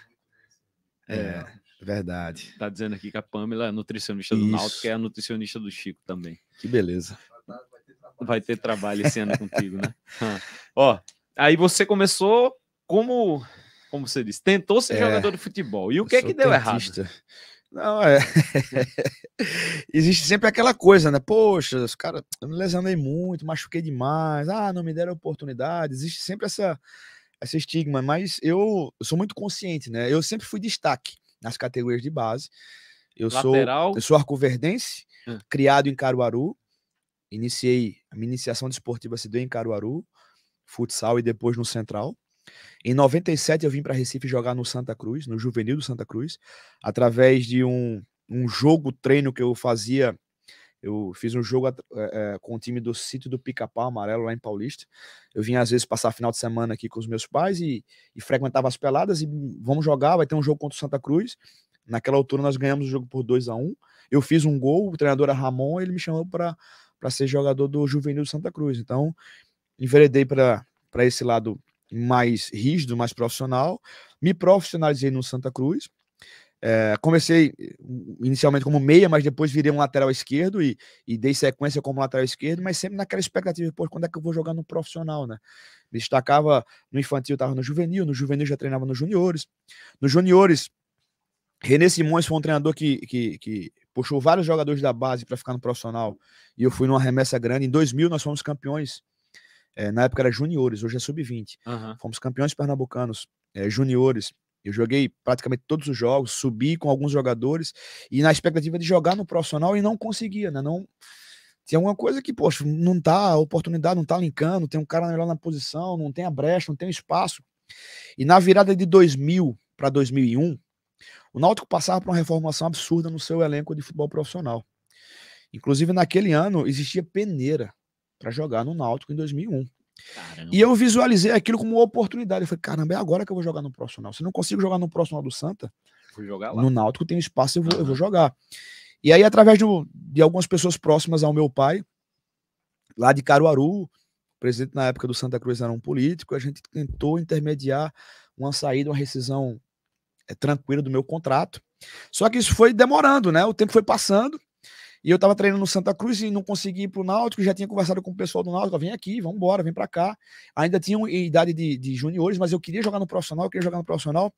É, é verdade. Tá dizendo aqui que a Pamela é nutricionista do Náutico, que é a nutricionista do Chico também. Que beleza. Vai ter trabalho esse ano contigo, né? Ah. Ó, aí você começou como, como você disse, tentou ser é, jogador de futebol. E o que é que deu tentista. errado? Não, é. Existe sempre aquela coisa, né? Poxa, cara, eu me lesionei muito, machuquei demais, ah, não me deram oportunidade. Existe sempre essa, essa estigma, mas eu, eu sou muito consciente, né? Eu sempre fui destaque nas categorias de base. Eu Lateral. sou eu sou arcoverdense, hum. criado em Caruaru. Iniciei a minha iniciação desportiva de se deu em Caruaru, futsal e depois no Central. Em 97 eu vim para Recife jogar no Santa Cruz, no Juvenil do Santa Cruz, através de um, um jogo treino que eu fazia. Eu fiz um jogo é, com o time do sítio do Pica-Pau Amarelo lá em Paulista. Eu vinha às vezes passar final de semana aqui com os meus pais e, e frequentava as peladas e hum, vamos jogar, vai ter um jogo contra o Santa Cruz. Naquela altura nós ganhamos o jogo por 2 a 1 um. Eu fiz um gol, o treinador era Ramon, ele me chamou para ser jogador do Juvenil do Santa Cruz. Então, enveredei para esse lado mais rígido, mais profissional. Me profissionalizei no Santa Cruz. É, comecei eh, inicialmente como meia, mas depois virei um lateral esquerdo e, e, dei sequência como lateral esquerdo, mas sempre naquela expectativa, pô, quando é que eu vou jogar no profissional, né? Me destacava no infantil, estava no juvenil, no juvenil já treinava nos juniores. Nos juniores, René Simões foi um treinador que, que, que puxou vários jogadores da base para ficar no profissional e eu fui numa remessa grande. Em 2000, nós fomos campeões é, na época era juniores, hoje é sub-20. Uhum. Fomos campeões pernambucanos é, juniores. Eu joguei praticamente todos os jogos, subi com alguns jogadores e na expectativa de jogar no profissional e não conseguia, né? Não tinha alguma coisa que, poxa, não tá a oportunidade, não tá linkando, tem um cara melhor na posição, não tem a brecha, não tem o espaço. E na virada de 2000 para 2001, o Náutico passava por uma reformação absurda no seu elenco de futebol profissional. Inclusive naquele ano existia peneira para jogar no Náutico em 2001. Caramba. E eu visualizei aquilo como uma oportunidade. Eu falei, caramba, é agora que eu vou jogar no profissional. Se não consigo jogar no profissional do Santa, no Náutico tem espaço, eu vou, uhum. eu vou jogar. E aí, através de algumas pessoas próximas ao meu pai, lá de Caruaru, presidente na época do Santa Cruz era um político, a gente tentou intermediar uma saída, uma rescisão é, tranquila do meu contrato. Só que isso foi demorando, né? O tempo foi passando. E eu estava treinando no Santa Cruz e não consegui ir pro Náutico, já tinha conversado com o pessoal do Náutico, vem aqui, vamos embora, vem para cá. Ainda tinha idade de, de juniores, mas eu queria jogar no profissional, eu queria jogar no profissional.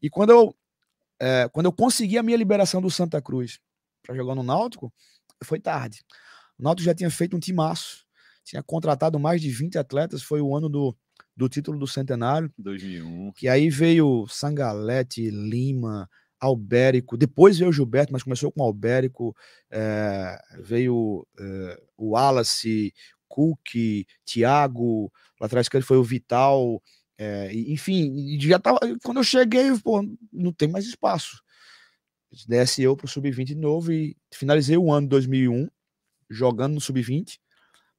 E quando eu, é, quando eu consegui a minha liberação do Santa Cruz para jogar no Náutico, foi tarde. O Náutico já tinha feito um timaço, tinha contratado mais de 20 atletas, foi o ano do, do título do centenário. 2001. Que aí veio Sangalete, Lima, Albérico, depois veio o Gilberto, mas começou com o Albérico, é, veio é, o Wallace, Cook, Thiago, lá atrás que foi o Vital, é, enfim, já tava, quando eu cheguei, pô, não tem mais espaço. Desce eu para o Sub-20 de novo e finalizei o ano de 2001 jogando no Sub-20,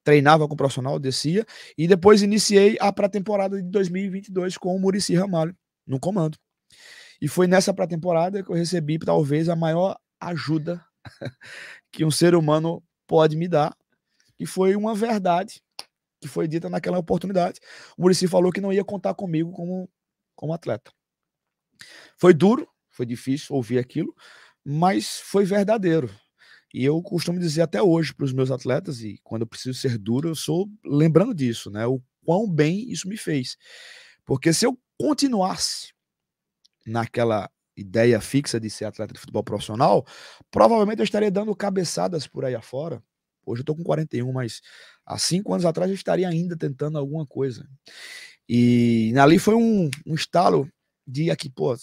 treinava com o profissional, descia, e depois iniciei a pré-temporada de 2022 com o Murici Ramalho no comando. E foi nessa pré-temporada que eu recebi talvez a maior ajuda que um ser humano pode me dar, e foi uma verdade que foi dita naquela oportunidade. O Murici falou que não ia contar comigo como, como atleta. Foi duro, foi difícil ouvir aquilo, mas foi verdadeiro. E eu costumo dizer até hoje para os meus atletas, e quando eu preciso ser duro, eu sou lembrando disso, né? O quão bem isso me fez. Porque se eu continuasse naquela ideia fixa de ser atleta de futebol profissional, provavelmente eu estaria dando cabeçadas por aí afora. Hoje eu estou com 41, mas há cinco anos atrás eu estaria ainda tentando alguma coisa. E ali foi um, um estalo de aqui, pô,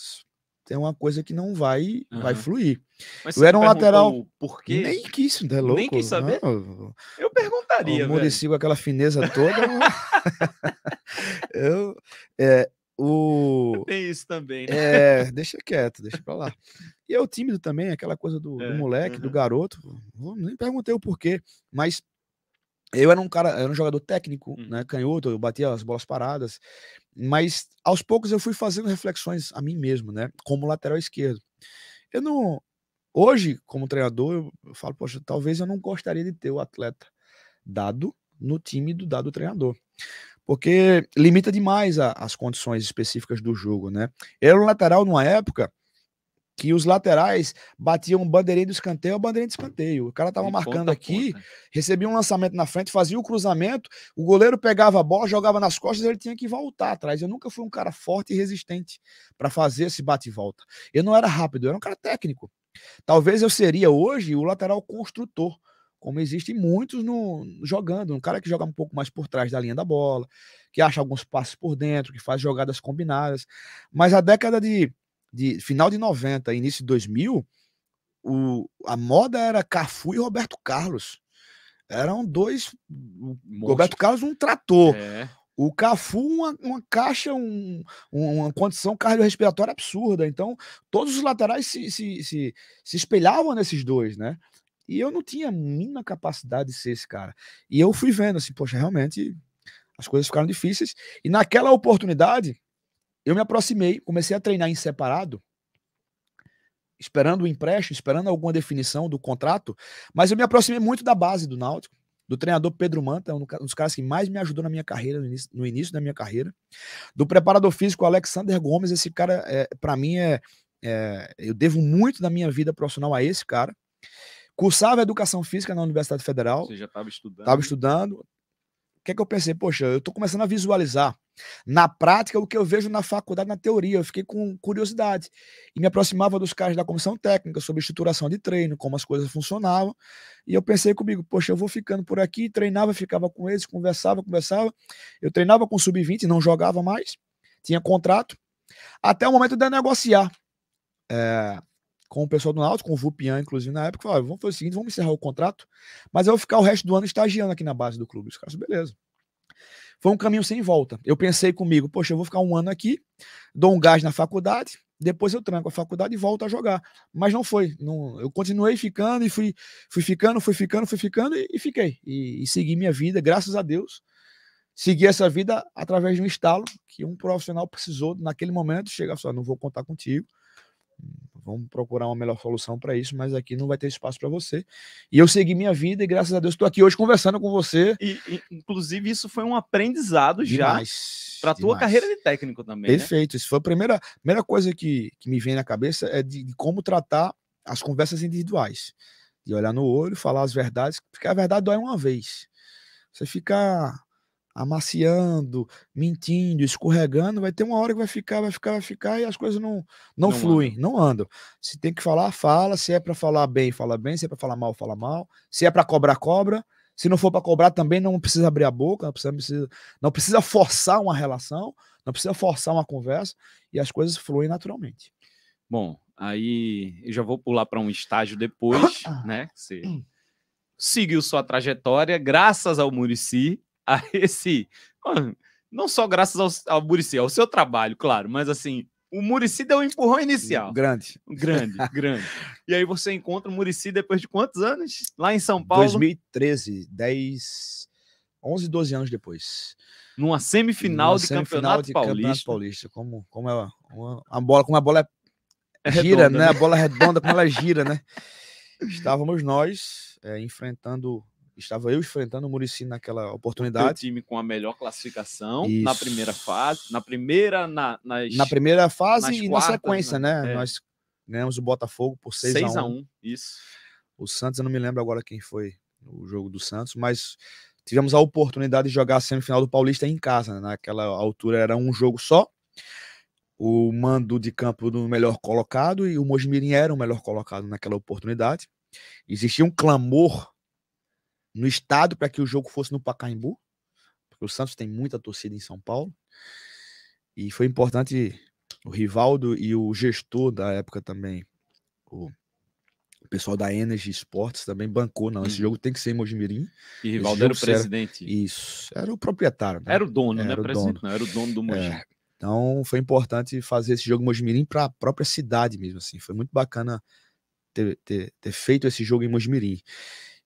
tem uma coisa que não vai uhum. vai fluir. Mas eu era um lateral. Por quê? Nem quis, é louco. Nem quis saber. Não, eu perguntaria. Eu Muricy com aquela fineza toda. Né? eu, é, o... Tem isso também, né? É, deixa quieto, deixa pra lá. E eu é tímido também, aquela coisa do, é, do moleque, uh -huh. do garoto. Nem perguntei o porquê, mas eu era um cara, era um jogador técnico, hum. né, canhoto, eu batia as bolas paradas, mas aos poucos eu fui fazendo reflexões a mim mesmo, né, como lateral esquerdo. Eu não, hoje como treinador eu falo, poxa, talvez eu não gostaria de ter o atleta dado no time do dado treinador porque limita demais a, as condições específicas do jogo, né? Era um lateral numa época que os laterais batiam bandeirinha do escanteio ou bandeirinha de escanteio. O cara tava e marcando aqui, ponta. recebia um lançamento na frente, fazia o cruzamento, o goleiro pegava a bola, jogava nas costas, ele tinha que voltar atrás. Eu nunca fui um cara forte e resistente para fazer esse bate e volta. Eu não era rápido, eu era um cara técnico. Talvez eu seria hoje o lateral construtor como existem muitos no, jogando, um cara que joga um pouco mais por trás da linha da bola, que acha alguns passes por dentro, que faz jogadas combinadas. Mas a década de, de final de 90 início de 2000, o, a moda era Cafu e Roberto Carlos. Eram dois. Monstro. Roberto Carlos, um trator. É. O Cafu, uma, uma caixa, um, uma condição cardiorrespiratória absurda. Então, todos os laterais se, se, se, se espelhavam nesses dois, né? E eu não tinha a mínima capacidade de ser esse cara. E eu fui vendo assim, poxa, realmente as coisas ficaram difíceis. E naquela oportunidade, eu me aproximei, comecei a treinar em separado, esperando o empréstimo, esperando alguma definição do contrato, mas eu me aproximei muito da base do Náutico, do treinador Pedro Manta, um dos caras que mais me ajudou na minha carreira, no início, no início da minha carreira, do preparador físico Alexander Gomes, esse cara, é, eh, para mim, é, é, eu devo muito da minha vida profissional a esse cara, Cursava educação física na Universidade Federal. Você já estava estudando. Estava estudando. O que é que eu pensei? Poxa, eu estou começando a visualizar na prática o que eu vejo na faculdade, na teoria. Eu fiquei com curiosidade e me aproximava dos caras da comissão técnica sobre estruturação de treino, como as coisas funcionavam. E eu pensei comigo, poxa, eu vou ficando por aqui, treinava, ficava com eles, conversava, conversava. Eu treinava com sub-20, não jogava mais, tinha contrato, até o momento de negociar. É, com o pessoal do Náutico, com o Vupian, inclusive, na época, falaram, vamos fazer o seguinte, vamos encerrar o contrato, mas eu vou ficar o resto do ano estagiando aqui na base do clube. Os caras, beleza. Foi um caminho sem volta. Eu pensei comigo, poxa, eu vou ficar um ano aqui, dou um gás na faculdade, depois eu tranco a faculdade e volto a jogar. Mas não foi. Não, eu continuei ficando e fui, fui ficando, fui ficando, fui ficando e, e fiquei. E, e, segui minha vida, graças a Deus. Segui essa vida através de um estalo que um profissional precisou naquele momento chegar só, não vou contar contigo vamos procurar uma melhor solução para isso, mas aqui não vai ter espaço para você. E eu segui minha vida e graças a Deus estou aqui hoje conversando com você. E, e, inclusive isso foi um aprendizado demais, já para tua carreira de técnico também. Né? Perfeito. Né? Isso foi a primeira, primeira coisa que, que me vem na cabeça é de, de como tratar as conversas individuais, de olhar no olho, falar as verdades, porque a verdade dói uma vez. Você fica amaciando, mentindo, escorregando, vai ter uma hora que vai ficar, vai ficar, vai ficar e as coisas não não, não fluem, andam. não andam. Se tem que falar, fala, se é para falar bem, fala bem, se é para falar mal, fala mal, se é para cobrar, cobra. Se não for para cobrar também não precisa abrir a boca, não precisa, precisa, não precisa forçar uma relação, não precisa forçar uma conversa e as coisas fluem naturalmente. Bom, aí eu já vou pular para um estágio depois, né? Você hum. seguiu sua trajetória graças ao Murici, a esse. Assim, não só graças ao, ao Murici, ao seu trabalho, claro, mas assim, o Murici deu um empurrão inicial. Grande. Grande, grande. E aí você encontra o Murici depois de quantos anos? Lá em São Paulo? 2013, 10, 11, 12 anos depois. Numa semifinal, Numa de, semifinal campeonato de Paulista. Campeonato Paulista. Como, como é uma, uma bola, como a bola é, é gira, redonda, né? né? A bola é redonda, como ela gira, né? Estávamos nós é, enfrentando estava eu enfrentando o Murici naquela oportunidade. O time com a melhor classificação Isso. na primeira fase, na primeira na, nas, na primeira fase e quartas, na sequência, né? né? É. Nós ganhamos o Botafogo por 6 6 a 1. 1. Isso. O Santos, eu não me lembro agora quem foi o jogo do Santos, mas tivemos a oportunidade de jogar a semifinal do Paulista em casa, né? naquela altura era um jogo só. O mando de campo do melhor colocado e o Mojimirim era o melhor colocado naquela oportunidade. Existia um clamor no estado para que o jogo fosse no Pacaembu, porque o Santos tem muita torcida em São Paulo. E foi importante o Rivaldo e o gestor da época também, o pessoal da Energy Sports também bancou, não, esse hum. jogo tem que ser em Mojimirim. E Rivaldo era o presidente. Era, isso, era o proprietário. Né? Era o dono, né? era né? O presidente, dono. Não, era o dono do Mojim É, então foi importante fazer esse jogo em Mojimirim para a própria cidade mesmo, assim. Foi muito bacana ter, ter, ter feito esse jogo em Mojimirim.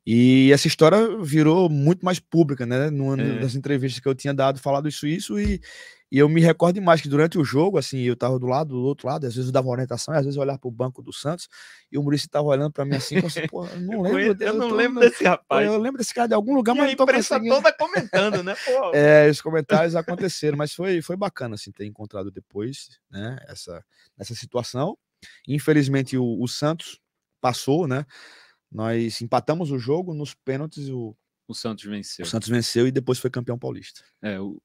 E essa história virou muito mais pública, né? Numa é. das entrevistas que eu tinha dado, falado isso, isso, e, e eu me recordo mais que durante o jogo, assim, eu tava do lado, do outro lado, às vezes eu dava orientação, às vezes eu olhava pro banco do Santos, e o Murici tava olhando para mim assim, assim, pô, eu não lembro. eu, eu não lembro desse rapaz. Eu lembro desse cara de algum lugar, e mas a não tô toda comentando, né? Pô. é, os comentários aconteceram, mas foi, foi bacana, assim, ter encontrado depois, né, essa, essa situação. Infelizmente, o, o Santos passou, né? Nós empatamos o jogo nos pênaltis. O, o Santos venceu. O Santos venceu e depois foi campeão paulista. É, o,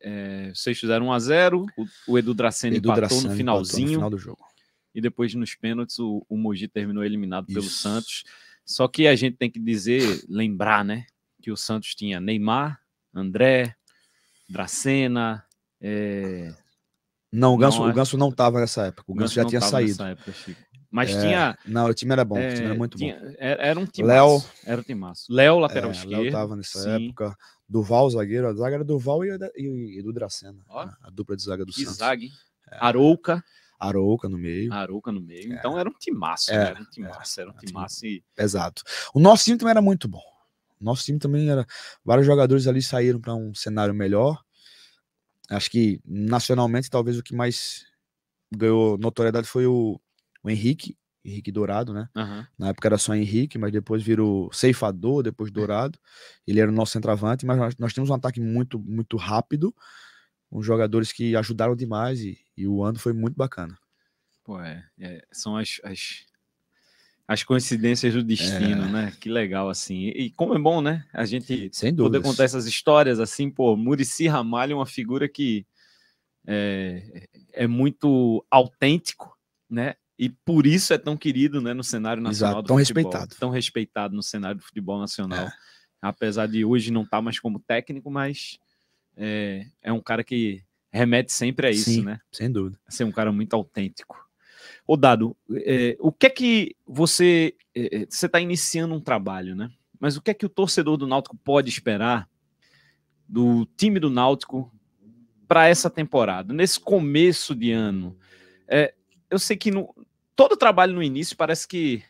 é, vocês fizeram 1x0, o, o, Edu Dracena empatou no finalzinho. Empatou no final do jogo. E depois nos pênaltis, o, o Mogi terminou eliminado Isso. pelo Santos. Só que a gente tem que dizer, lembrar, né? Que o Santos tinha Neymar, André, Dracena. É... Não, o Ganso não, o Ganso não tava nessa época. O Ganso, Ganso já tinha saído. Época, mas é, tinha. Não, o time era bom, é, o time era é, muito tinha, bom. É, era, um time. Léo. Era um time massa. Léo, é, lateral é, esquerdo. Léo tava nessa sim. época. Duval, zagueiro. A zaga era Duval e, e, e do Dracena. a, dupla de zaga do que Santos. Zague. É. Arouca. Arouca no meio. Arouca no meio. Então era um time massa. Né? Era um time massa. Era um time massa. E... Exato. O nosso time também era muito bom. Nosso time também era. Vários jogadores ali saíram para um cenário melhor. Acho que nacionalmente, talvez o que mais ganhou notoriedade foi o o Henrique, Henrique Dourado, né? Uhum. Na época era só Henrique, mas depois virou ceifador, depois é. Dourado. Ele era o nosso centroavante, mas nós, nós temos um ataque muito, muito rápido, com jogadores que ajudaram demais e, e o ano foi muito bacana. Pô, é, é, são as, as, as, coincidências do destino, é. né? Que legal, assim. E, como é bom, né? A gente Sem poder contar essas histórias, assim, pô, Murici Ramalho é uma figura que é, é, é muito autêntico, né? e por isso é tão querido né, no cenário nacional Exato, tão futebol, respeitado. Tão respeitado no cenário do futebol nacional. É. Apesar de hoje não estar tá mais como técnico, mas é, é, um cara que remete sempre a isso, Sim, né? Sem dúvida. É ser um cara muito autêntico. Ô Dado, é, o que é que você. É, é, você está iniciando um trabalho, né? Mas o que é que o torcedor do Náutico pode esperar do time do Náutico para essa temporada, nesse começo de ano? É, eu sei que todo trabalho no início parece que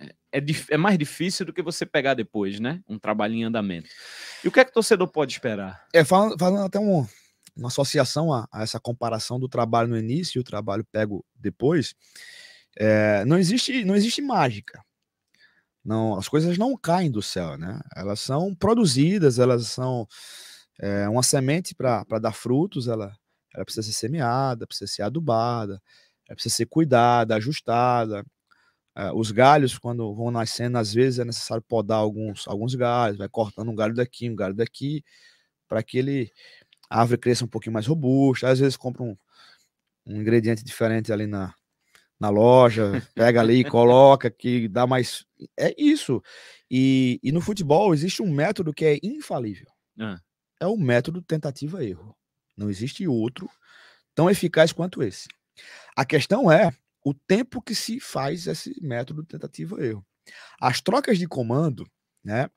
é, é, é, mais difícil do que você pegar depois, né? Um trabalho em andamento. E o que é que o torcedor pode esperar? É, falando, falando até um, uma associação a, a, essa comparação do trabalho no início e o trabalho pego depois, é, não, existe, não existe mágica. Não, as coisas não caem do céu, né? Elas são produzidas, elas são é, uma semente para dar frutos, ela, ela precisa ser semeada, precisa ser adubada, é, precisa ser cuidada, ajustada. É, os galhos, quando vão nascendo, às vezes é necessário podar alguns, alguns galhos, vai cortando um galho daqui, um galho daqui, para que ele, a árvore cresça um pouquinho mais robusta. Às vezes compra um, um ingrediente diferente ali na, na loja, pega ali, coloca, que dá mais. É isso. E, e no futebol existe um método que é infalível. Ah. É o método tentativa-erro. Não existe outro tão eficaz quanto esse. A questão é o tempo que se faz esse método tentativa-erro. As trocas de comando, né?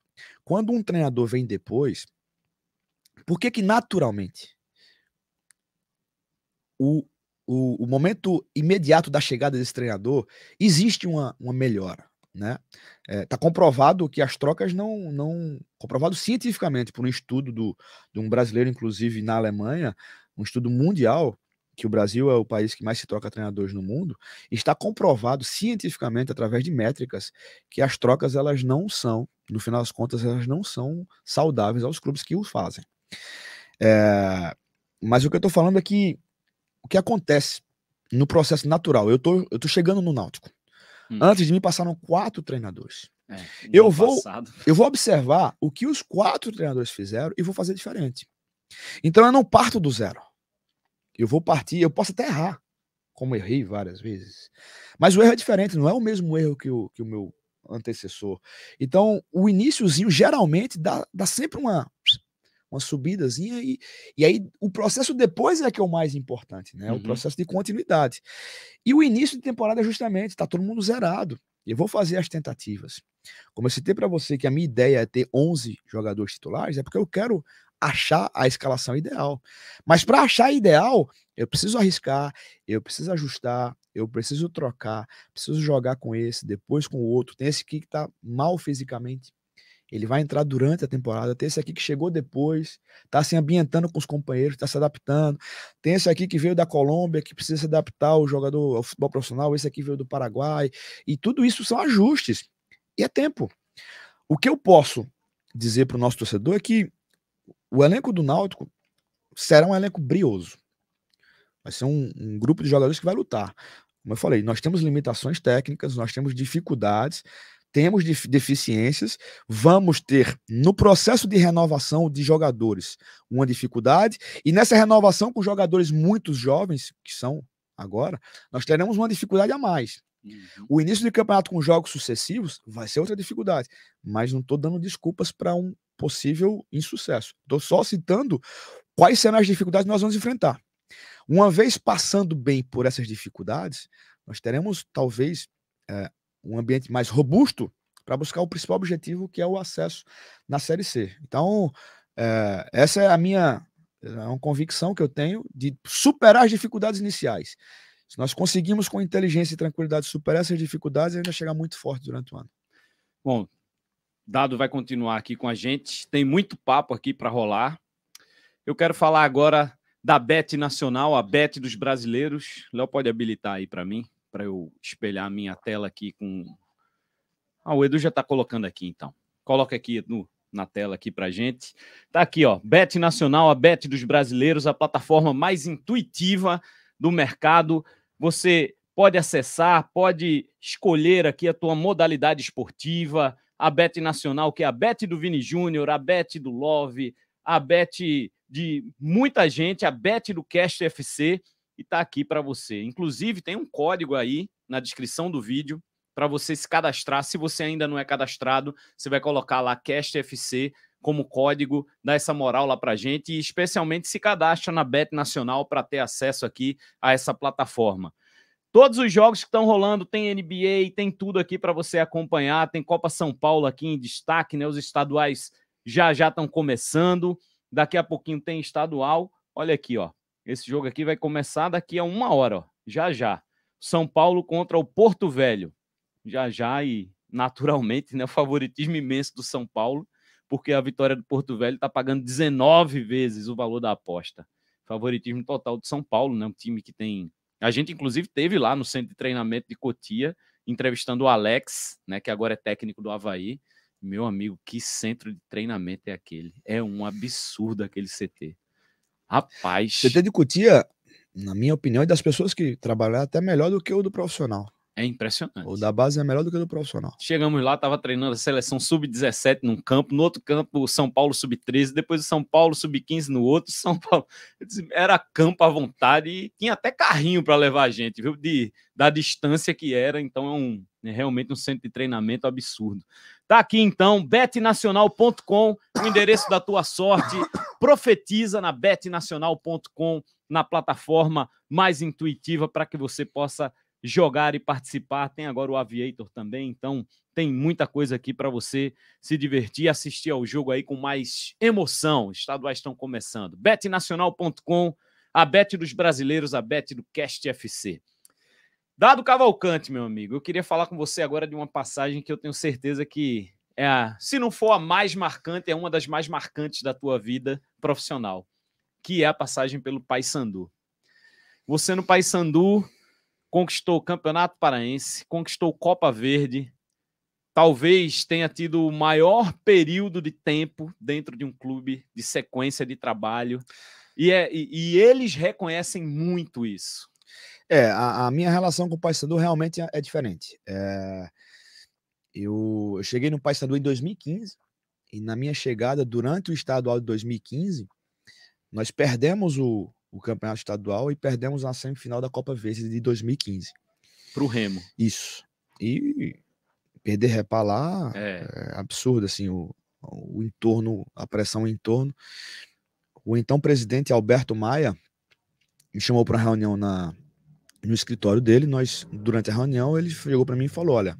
Quando um treinador vem depois, por que que naturalmente o, o, o, momento imediato da chegada desse treinador existe uma, uma melhora, né? É, tá comprovado que as trocas não, não comprovado cientificamente por um estudo do, de um brasileiro inclusive na Alemanha, um estudo mundial que o Brasil é o país que mais se troca treinadores no mundo, está comprovado cientificamente através de métricas que as trocas elas não são, no final das contas, elas não são saudáveis aos clubes que o fazem. É, mas o que eu estou falando é que o que acontece no processo natural, eu estou eu tô chegando no Náutico. Hum. Antes de mim passaram quatro treinadores. É, eu, vou, eu vou observar o que os quatro treinadores fizeram e vou fazer diferente. Então eu não parto do zero. Eu vou partir, eu posso até errar, como errei várias vezes. Mas o erro é diferente, não é o mesmo erro que o, que o meu antecessor. Então, o iníciozinho geralmente dá, dá sempre uma, uma subidazinha e, e aí o processo depois é que é o mais importante, né? Uhum. O processo de continuidade. E o início de temporada é justamente, tá todo mundo zerado. Eu vou fazer as tentativas. Como eu citei para você que a minha ideia é ter 11 jogadores titulares, é porque eu quero achar a escalação ideal. Mas para achar ideal, eu preciso arriscar, eu preciso ajustar, eu preciso trocar, preciso jogar com esse, depois com o outro. Tem esse aqui que está mal fisicamente, ele vai entrar durante a temporada. Tem esse aqui que chegou depois, está se ambientando com os companheiros, está se adaptando. Tem esse aqui que veio da Colômbia, que precisa se adaptar ao jogador, ao futebol profissional. Esse aqui veio do Paraguai. E tudo isso são ajustes. E é tempo. O que eu posso dizer para o nosso torcedor é que o elenco do Náutico será um elenco brioso. Vai ser um, um grupo de jogadores que vai lutar. Como eu falei, nós temos limitações técnicas, nós temos dificuldades, temos deficiências, vamos ter no processo de renovação de jogadores uma dificuldade, e nessa renovação com jogadores muito jovens, que são agora, nós teremos uma dificuldade a mais. Uhum. O início do campeonato com jogos sucessivos vai ser outra dificuldade, mas não estou dando desculpas para um possível insucesso. Estou só citando quais serão as dificuldades que nós vamos enfrentar. Uma vez passando bem por essas dificuldades, nós teremos talvez é, um ambiente mais robusto para buscar o principal objetivo, que é o acesso na Série C. Então, é, essa é a minha é uma convicção que eu tenho de superar as dificuldades iniciais. Se nós conseguimos com inteligência e tranquilidade superar essas dificuldades, ainda chegar muito forte durante o ano. Bom, Dado vai continuar aqui com a gente. Tem muito papo aqui para rolar. Eu quero falar agora da Bet Nacional, a Bet dos brasileiros. Léo pode habilitar aí para mim, para eu espelhar a minha tela aqui com. Ah, o Edu já está colocando aqui, então. Coloca aqui no, na tela aqui para gente. Tá aqui, ó. Bet Nacional, a Bet dos brasileiros, a plataforma mais intuitiva do mercado você pode acessar, pode escolher aqui a tua modalidade esportiva, a Bet Nacional, que é a Bet do Vini Júnior, a Bet do Love, a Bet de muita gente, a Bet do Cast FC, e está aqui para você. Inclusive, tem um código aí na descrição do vídeo para você se cadastrar. Se você ainda não é cadastrado, você vai colocar lá Cast FC, como código, dá essa moral lá para gente e especialmente se cadastra na Bet Nacional para ter acesso aqui a essa plataforma. Todos os jogos que estão rolando, tem NBA, tem tudo aqui para você acompanhar, tem Copa São Paulo aqui em destaque, né? Os estaduais já já estão começando, daqui a pouquinho tem estadual. Olha aqui, ó. Esse jogo aqui vai começar daqui a uma hora, ó. Já já. São Paulo contra o Porto Velho. Já já e naturalmente, né? O favoritismo imenso do São Paulo porque a vitória do Porto Velho está pagando 19 vezes o valor da aposta. Favoritismo total do São Paulo, né? Um time que tem. A gente, inclusive, teve lá no centro de treinamento de Cotia, entrevistando o Alex, né? Que agora é técnico do Havaí. Meu amigo, que centro de treinamento é aquele? É um absurdo aquele CT. Rapaz. CT de Cotia, na minha opinião, e é das pessoas que trabalham, é até melhor do que o do profissional. É impressionante. O da base é melhor do que o do profissional. Chegamos lá, estava treinando a seleção sub-17 num campo, no outro campo o São Paulo sub-13, depois o São Paulo sub-15 no outro, São Paulo. Era campo à vontade e tinha até carrinho para levar a gente, viu? De, da distância que era, então é um é realmente um centro de treinamento absurdo. Tá aqui então, betnacional.com, o endereço da tua sorte. Profetiza na betnacional.com, na plataforma mais intuitiva para que você possa jogar e participar. Tem agora o Aviator também, então tem muita coisa aqui para você se divertir, assistir ao jogo aí com mais emoção. Estaduais estão começando. betnacional.com, a bet dos brasileiros, a bet do Cast FC. Dado Cavalcante, meu amigo, eu queria falar com você agora de uma passagem que eu tenho certeza que é se não for a mais marcante, é uma das mais marcantes da tua vida profissional, que é a passagem pelo Paysandu. Você no Paysandu conquistou o Campeonato Paraense, conquistou Copa Verde, talvez tenha tido o maior período de tempo dentro de um clube de sequência de trabalho. E, é, e, e eles reconhecem muito isso. É, a, a minha relação com o Paysandu realmente é, é diferente. É, eu, eu, cheguei no Paysandu em 2015 e na minha chegada durante o estadual de 2015 nós perdemos o, o campeonato estadual e perdemos na semifinal da Copa Verde de 2015. Pro Remo. Isso. E perder repá lá é. é, absurdo, assim, o, o entorno, a pressão em torno. O então presidente Alberto Maia me chamou para uma reunião na, no escritório dele. Nós, durante a reunião, ele chegou para mim e falou: Olha,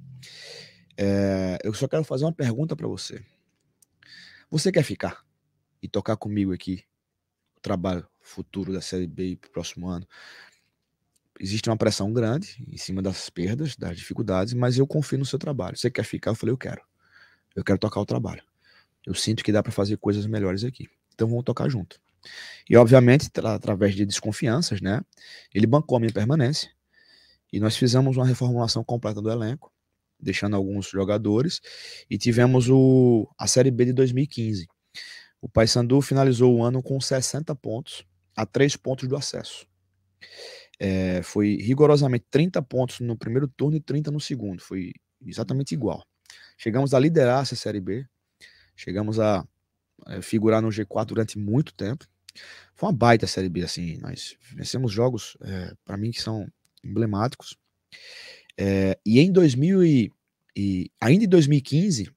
é, eu só quero fazer uma pergunta para você. Você quer ficar e tocar comigo aqui o trabalho futuro da Série B para o próximo ano, existe uma pressão grande em cima das perdas, das dificuldades, mas eu confio no seu trabalho. Você quer ficar? Eu falei, eu quero. Eu quero tocar o trabalho. Eu sinto que dá para fazer coisas melhores aqui. Então vamos tocar junto. E obviamente, através de desconfianças, né? Ele bancou a minha permanência. E nós fizemos uma reformulação completa do elenco, deixando alguns jogadores e tivemos o a Série B de 2015. O Paysandu finalizou o ano com 60 pontos, a três pontos do acesso. É, foi rigorosamente 30 pontos no primeiro turno e 30 no segundo. Foi exatamente igual. Chegamos a liderar essa Série B. Chegamos a é, figurar no G4 durante muito tempo. Foi uma baita Série B, assim. Nós vencemos jogos, é, para mim, que são emblemáticos. É, e em 2000 e, e, ainda em 2015,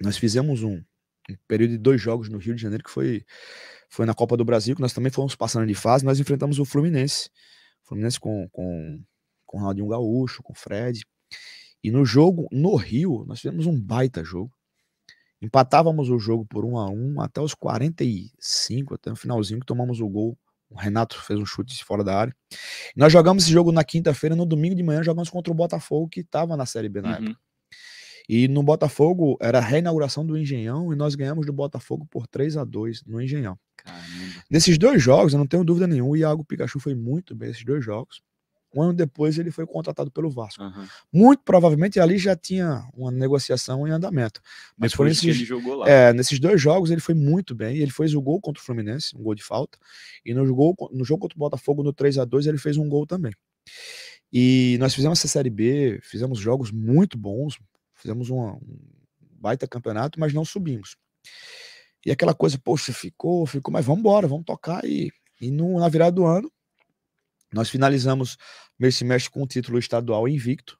nós fizemos um, um período de dois jogos no Rio de Janeiro que foi foi na Copa do Brasil que nós também fomos passando de fase. Nós enfrentamos o Fluminense. Fluminense com, com, com o Ronaldinho Gaúcho, com o Fred. E no jogo, no Rio, nós fizemos um baita jogo. Empatávamos o jogo por um a um até os 45, até o finalzinho que tomamos o gol. O Renato fez um chute fora da área. Nós jogamos esse jogo na quinta-feira, no domingo de manhã jogamos contra o Botafogo, que estava na Série B na uhum. época. E no Botafogo era a reinauguração do Engenhão e nós ganhamos do Botafogo por 3 a 2 no Engenhão. Caramba. Nesses dois jogos, eu não tenho dúvida nenhuma, o Iago Pikachu foi muito bem nesses dois jogos. Um ano depois ele foi contratado pelo Vasco. Uhum. Muito provavelmente ali já tinha uma negociação em andamento. Mas foi nesses, é, nesses dois jogos ele foi muito bem. Ele fez o gol contra o Fluminense, um gol de falta. E no, jogo no jogo contra o Botafogo, no 3 a 2 ele fez um gol também. E nós fizemos essa Série B, fizemos jogos muito bons, fizemos uma, um baita campeonato, mas não subimos. E aquela coisa, poxa, ficou, ficou, mas vamos embora, vamos tocar. E, e no, na virada do ano, nós finalizamos esse semestre com o título estadual invicto,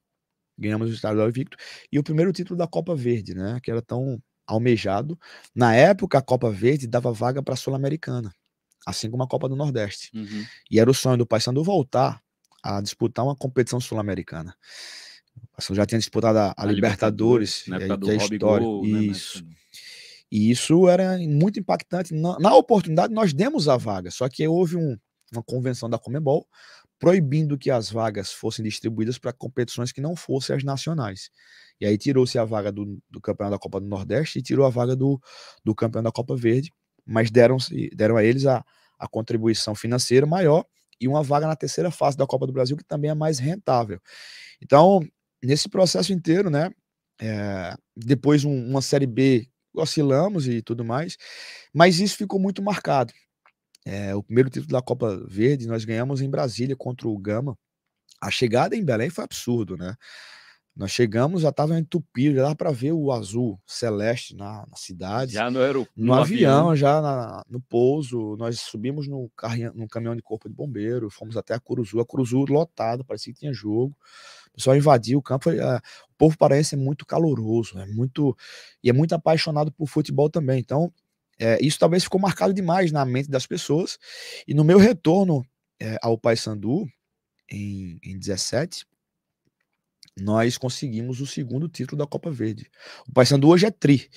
ganhamos o estadual invicto, e o primeiro título da Copa Verde, né, que era tão almejado. Na época, a Copa Verde dava vaga para a Sul-Americana, assim como a Copa do Nordeste. Uhum. E era o sonho do Paysandu voltar a disputar uma competição sul-americana. São assim, já tinha disputado a, a, a Libertadores, Libertadores é, que é história. Gol, né, isso. Né, e isso era muito impactante. Na, na, oportunidade, nós demos a vaga, só que houve um, uma convenção da Comebol proibindo que as vagas fossem distribuídas para competições que não fossem as nacionais. E aí tirou-se a vaga do, do campeonato da Copa do Nordeste e tirou a vaga do, do campeonato da Copa Verde, mas deram, deram a eles a, a contribuição financeira maior e uma vaga na terceira fase da Copa do Brasil, que também é mais rentável. Então, nesse processo inteiro, né? É, depois um, uma série B oscilamos e tudo mais, mas isso ficou muito marcado. É, o primeiro título da Copa Verde nós ganhamos em Brasília contra o Gama. A chegada em Belém foi absurdo, né? Nós chegamos, já estava entupido, já dava para ver o azul celeste na, na cidade. Já no aeroporto. No, no avião, avião, já na, no pouso. Nós subimos no, carrinho, no caminhão de corpo de bombeiro, fomos até a Curuzu. A Curuzu lotada, parecia que tinha jogo pessoal invadiu o campo. É, o povo paraense é muito caloroso, é muito e é muito apaixonado por futebol também. Então, é, isso talvez ficou marcado demais na mente das pessoas. E no meu retorno é, ao Paysandu em, em 17, nós conseguimos o segundo título da Copa Verde. O Paysandu hoje é tri,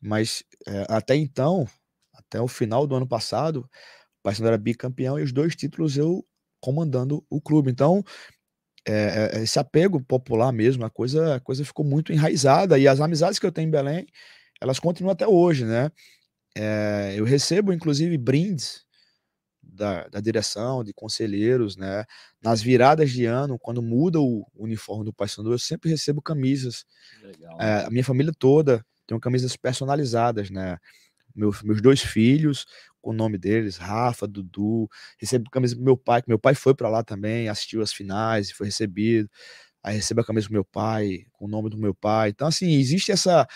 mas é, até então, até o final do ano passado, o Paysandu era bicampeão e os dois títulos eu comandando o clube. Então, é, é, é, esse apego popular mesmo, a coisa, a coisa ficou muito enraizada. E as amizades que eu tenho em Belém, elas continuam até hoje, né? É, eu recebo, inclusive, brindes da, da, direção, de conselheiros, né? Nas viradas de ano, quando muda o uniforme do Paysandu, eu sempre recebo camisas. É, a minha família toda tem camisas personalizadas, né? meus, meus dois filhos, com o nome deles, Rafa, Dudu, recebo camisa do meu pai, que meu pai foi para lá também, assistiu as finais e foi recebido. Aí recebo a camisa do meu pai, com o nome do meu pai. Então, assim, existe essa,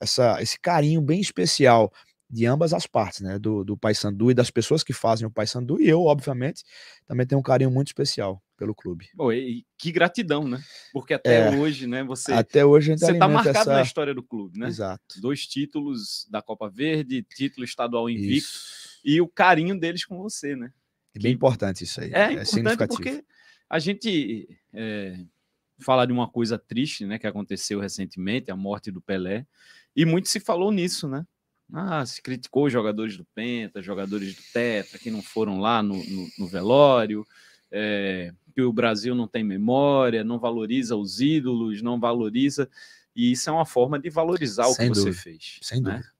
essa, esse carinho bem especial de ambas as partes, né? Do, do Sandu e das pessoas que fazem o pai Sandu E eu, obviamente, também tenho um carinho muito especial pelo clube. Bom, e, que gratidão, né? Porque até é, hoje, né, você Até hoje você tá marcado essa... na história do clube, né? Exato. Dois títulos da Copa Verde, título estadual invicto isso. e o carinho deles com você, né? É bem que... importante isso aí. É, é importante significativo. porque a gente é, fala de uma coisa triste, né, que aconteceu recentemente, a morte do Pelé, e muito se falou nisso, né? Ah, se criticou os jogadores do Penta, jogadores do Tetra, que não foram lá no, no, no velório, é, que o Brasil não tem memória, não valoriza os ídolos, não valoriza. E isso é uma forma de valorizar o sem que dúvida, você fez. Sem né? dúvida.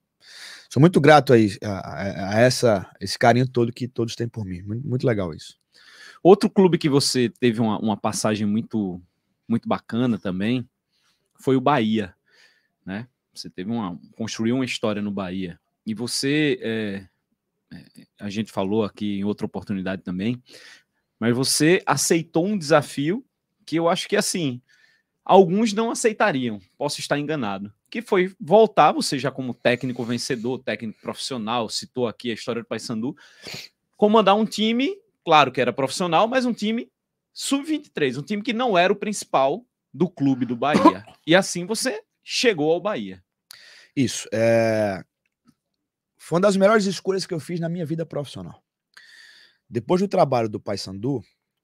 Sou muito grato aí a, a, essa, esse carinho todo que todos têm por mim. Muito, muito legal isso. Outro clube que você teve uma, uma, passagem muito, muito bacana também foi o Bahia, né? Você teve uma construiu uma história no Bahia e você é, é a gente falou aqui em outra oportunidade também mas você aceitou um desafio que eu acho que assim, alguns não aceitariam, posso estar enganado. Que foi voltar, você já como técnico vencedor, técnico profissional, citou aqui a história do Paysandu, comandar um time, claro que era profissional, mas um time sub-23, um time que não era o principal do clube do Bahia. E assim você chegou ao Bahia. Isso. É... Foi uma das melhores escolhas que eu fiz na minha vida profissional. Depois do trabalho do Paysandu,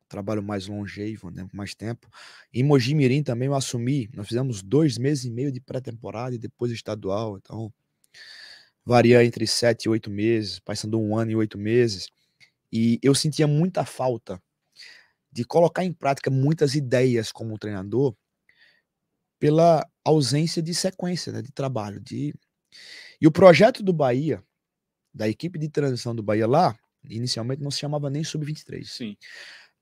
trabalho mais longevo, né, mais tempo, em Mojimirim também eu assumi, nós fizemos dois meses e meio de pré-temporada e depois estadual, então varia entre sete e oito meses, Paysandu um ano e oito meses, e eu sentia muita falta de colocar em prática muitas ideias como treinador pela ausência de sequência né, de trabalho. De... E o projeto do Bahia, da equipe de transição do Bahia lá, Inicialmente não se chamava nem Sub-23. Sim.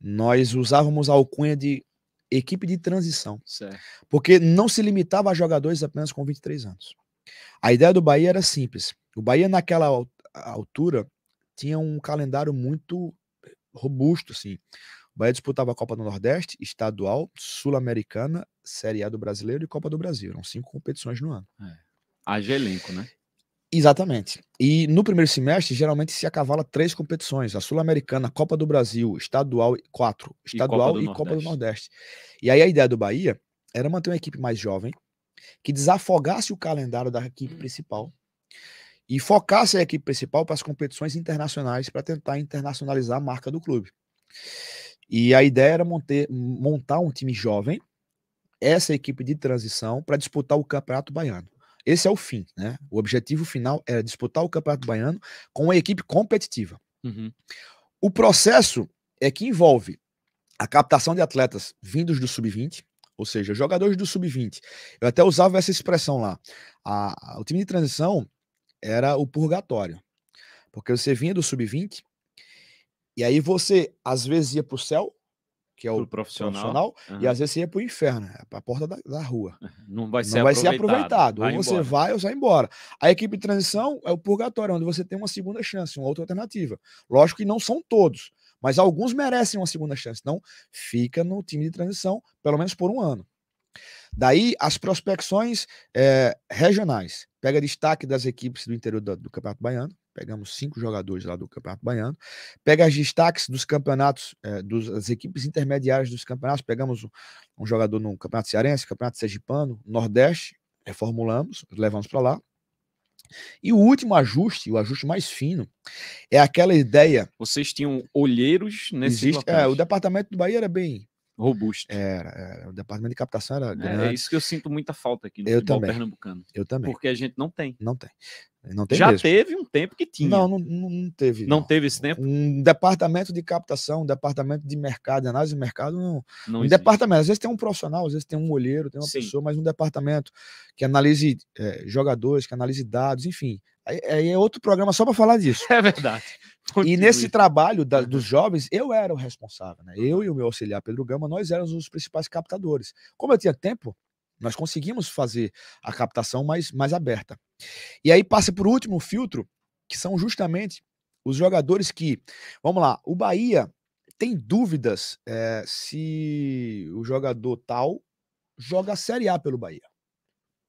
Nós usávamos a alcunha de equipe de transição. Certo. Porque não se limitava a jogadores apenas com 23 anos. A ideia do Bahia era simples. O Bahia, naquela altura, tinha um calendário muito eh, robusto, assim. O Bahia disputava a Copa do Nordeste, Estadual, Sul-Americana, Série A do Brasileiro e Copa do Brasil. Eram cinco competições no ano. É. Haja elenco, né? Exatamente. E no primeiro semestre, geralmente se acavala três competições: a Sul-Americana, Copa do Brasil, Estadual, quatro, Estadual e, Copa do, e Copa do Nordeste. E aí a ideia do Bahia era manter uma equipe mais jovem, que desafogasse o calendário da equipe hum. principal e focasse a equipe principal para as competições internacionais para tentar internacionalizar a marca do clube. E a ideia era monter, montar um time jovem, essa equipe de transição, para disputar o Campeonato Baiano. Esse é o fim, né? O objetivo final era disputar o Campeonato Baiano com uma equipe competitiva. Uhum. O processo é que envolve a captação de atletas vindos do sub-20, ou seja, jogadores do sub-20. Eu até usava essa expressão lá. A, a, o time de transição era o purgatório, porque você vinha do sub-20 e aí você às vezes ia para o céu, que é o profissional, profissional uhum. e às vezes você ia para o inferno, né, para a porta da, da, rua. Não vai ser, não vai aproveitado, Vai ou você embora. vai ou sai embora. A equipe de transição é o purgatório, onde você tem uma segunda chance, uma outra alternativa. Lógico que não são todos, mas alguns merecem uma segunda chance. Então, fica no time de transição, pelo menos por um ano. Daí as prospecções é, regionais. Pega destaque das equipes do interior do, do Campeonato Baiano. Pegamos cinco jogadores lá do Campeonato Baiano. Pega as destaques dos campeonatos, é, dos, das equipes intermediárias dos campeonatos. Pegamos um, um jogador no Campeonato Cearense, Campeonato Sergipano, Nordeste, reformulamos, levamos para lá. E o último ajuste, o ajuste mais fino, é aquela ideia. Vocês tinham olheiros nesse existe, é, O departamento do Bahia era bem robusto. Era, era, o departamento de captação era grande. É, é isso que eu sinto muita falta aqui no eu também, pernambucano. Eu também. Porque a gente não tem. Não tem. Não tem Já mesmo. teve um tempo que tinha. Não, não, não teve. Não, não, teve esse tempo? Um departamento de captação, um departamento de mercado, de análise de mercado, não. não um departamento. Às vezes tem um profissional, às vezes tem um olheiro, tem uma Sim. pessoa, mas um departamento que analise é, jogadores, que analise dados, enfim. Aí, aí é outro programa só para falar disso. É verdade. Continue. E nesse trabalho da, dos jovens, eu era o responsável, né? Eu e o meu auxiliar Pedro Gama, nós éramos os principais captadores. Como eu tinha tempo, nós conseguimos fazer a captação mais, mais aberta. E aí passa por último filtro, que são justamente os jogadores que. Vamos lá, o Bahia tem dúvidas é, se o jogador tal joga a Série A pelo Bahia.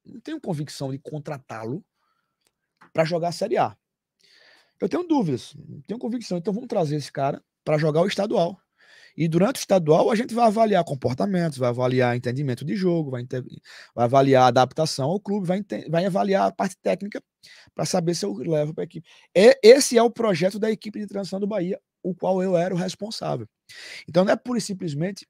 Não tenho convicção de contratá-lo para jogar a Série A. Eu tenho dúvidas, tenho convicção. Então vamos trazer esse cara para jogar o estadual. E durante o estadual, a gente vai avaliar comportamentos, vai avaliar entendimento de jogo, vai, vai avaliar adaptação ao clube, vai, vai avaliar a parte técnica para saber se eu levo para a equipe. E, esse é o projeto da equipe de transição do Bahia, o qual eu era o responsável. Então não é pura e simplesmente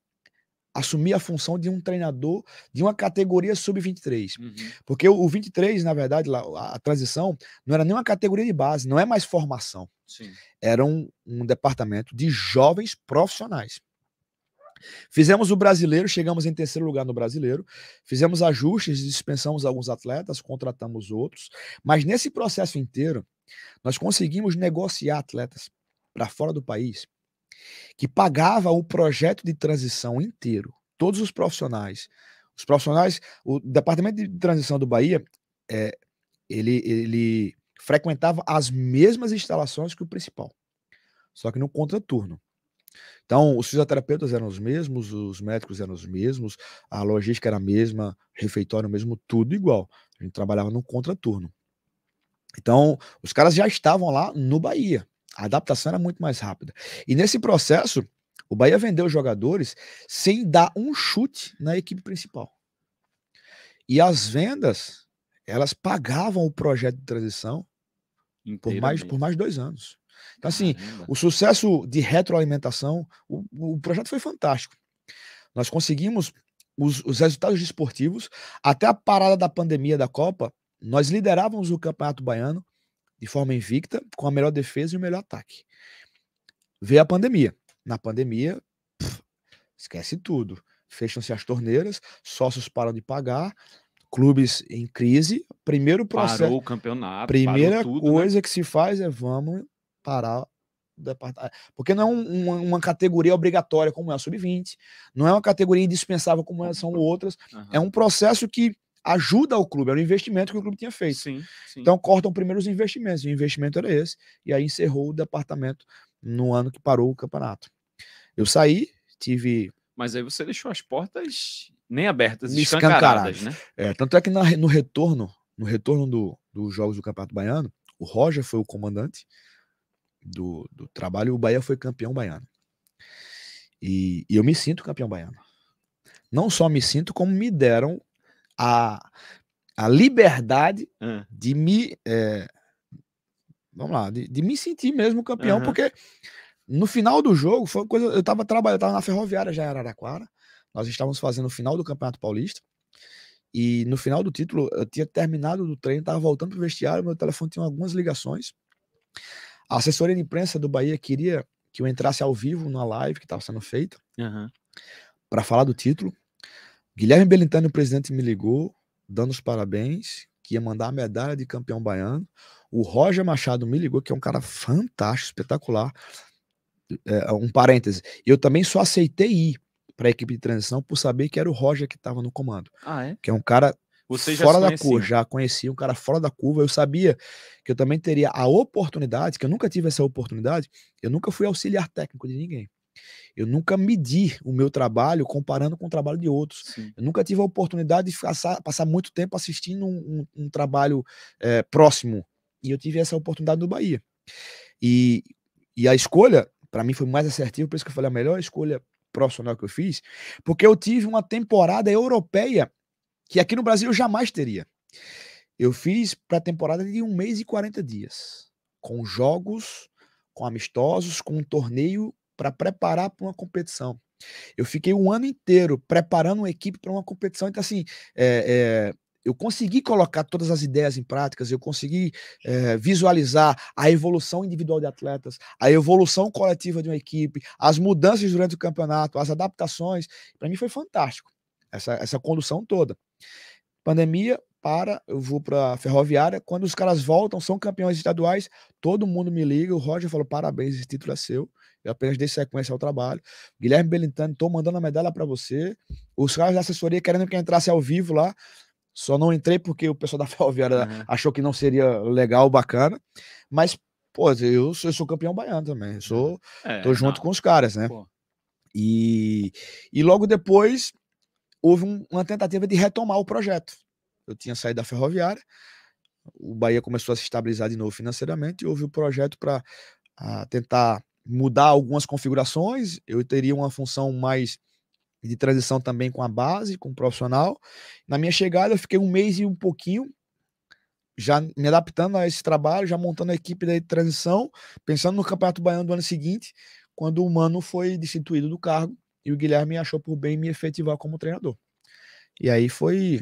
assumir a função de um treinador de uma categoria sub-23. Uhum. Porque o, o 23, na verdade, lá, a, a, transição não era nem uma categoria de base, não é mais formação. Sim. Era um, um departamento de jovens profissionais. Fizemos o brasileiro, chegamos em terceiro lugar no brasileiro, fizemos ajustes, dispensamos alguns atletas, contratamos outros, mas nesse processo inteiro, nós conseguimos negociar atletas para fora do país que pagava o projeto de transição inteiro, todos os profissionais. Os profissionais, o departamento de transição do Bahia, é, ele, ele frequentava as mesmas instalações que o principal, só que no contraturno. Então, os fisioterapeutas eram os mesmos, os médicos eram os mesmos, a logística era a mesma, refeitório mesmo, tudo igual. A gente trabalhava no contraturno. Então, os caras já estavam lá no Bahia. A adaptação era muito mais rápida. E nesse processo, o Bahia vendeu jogadores sem dar um chute na equipe principal. E as vendas, elas pagavam o projeto de transição por mais, por mais de dois anos. Então, assim, Caramba. o sucesso de retroalimentação, o, o, projeto foi fantástico. Nós conseguimos os, os resultados desportivos, até a parada da pandemia da Copa, nós liderávamos o Campeonato Baiano de forma invicta, com a melhor defesa e o melhor ataque. Vê a pandemia. Na pandemia, pff, esquece tudo. Fecham-se as torneiras, sócios param de pagar, clubes em crise. Primeiro processo. Parou o campeonato. Primeira tudo, né? coisa né? que se faz é vamos parar porque não é uma, uma, categoria obrigatória como é a sub-20, não é uma categoria indispensável como é, são outras, uhum. é um processo que ajuda ao clube, era um investimento que o clube tinha feito. Sim, sim. Então cortam primeiro os investimentos, e o investimento era esse, e aí encerrou o departamento no ano que parou o campeonato. Eu saí, tive. Mas aí você deixou as portas nem abertas, escancaradas, escancaradas né? É, tanto é que na, no retorno, no retorno do, dos jogos do Campeonato Baiano, o Roger foi o comandante do, do trabalho e o Bahia foi campeão baiano. E, e eu me sinto campeão baiano. Não só me sinto, como me deram a, a liberdade uhum. de me. É, vamos lá, de, de, me sentir mesmo campeão, uhum. porque no final do jogo foi coisa. Eu estava trabalhando, tava na ferroviária já em Araraquara. Nós estávamos fazendo o final do Campeonato Paulista. E no final do título, eu tinha terminado do treino, estava voltando para o vestiário, meu telefone tinha algumas ligações. A assessoria de imprensa do Bahia queria que eu entrasse ao vivo na live que estava sendo feita uhum. para falar do título. Guilherme Belintani, o presidente, me ligou, dando os parabéns, que ia mandar a medalha de campeão baiano. O Roger Machado me ligou, que é um cara fantástico, espetacular. É, é um parêntese. Eu também só aceitei ir para a equipe de transição por saber que era o Roger que estava no comando. Ah, é? Que é um cara Você fora da curva. Já conhecia um cara fora da curva. Eu sabia que eu também teria a oportunidade, que eu nunca tive essa oportunidade. Eu nunca fui auxiliar técnico de ninguém. Eu nunca medi o meu trabalho comparando com o trabalho de outros. Sim. Eu nunca tive a oportunidade de passar, passar muito tempo assistindo um, um, um trabalho é, próximo. E eu tive essa oportunidade no Bahia. E, e a escolha, para mim, foi mais assertiva, por isso que eu falei a melhor escolha profissional que eu fiz, porque eu tive uma temporada europeia que aqui no Brasil eu jamais teria. Eu fiz para a temporada de um mês e 40 dias, com jogos, com amistosos, com um torneio para preparar para uma competição. Eu fiquei um ano inteiro preparando uma equipe para uma competição. Então, assim, é, é, eu consegui colocar todas as ideias em práticas, eu consegui é, visualizar a evolução individual de atletas, a evolução coletiva de uma equipe, as mudanças durante o campeonato, as adaptações. Para mim foi fantástico, essa, essa condução toda. Pandemia, para, eu vou para Ferroviária. Quando os caras voltam, são campeões estaduais, todo mundo me liga. O Roger falou: parabéns, esse título é seu. Eu apenas dei sequência ao trabalho. Guilherme Belintani, estou mandando a medalha para você. Os caras da assessoria querendo que eu entrasse ao vivo lá. Só não entrei porque o pessoal da Ferroviária uhum. achou que não seria legal, bacana. Mas, pô, eu, eu sou campeão baiano também. Eu sou, é, é tô junto não. com os caras, né? E, e logo depois houve um, uma tentativa de retomar o projeto. Eu tinha saído da Ferroviária, o Bahia começou a se estabilizar de novo financeiramente e houve o um projeto para tentar mudar algumas configurações, eu teria uma função mais de transição também com a base, com o profissional. Na minha chegada, eu fiquei um mês e um pouquinho já me adaptando a esse trabalho, já montando a equipe de transição, pensando no Campeonato Baiano do ano seguinte, quando o Mano foi destituído do cargo e o Guilherme achou por bem me efetivar como treinador. E aí foi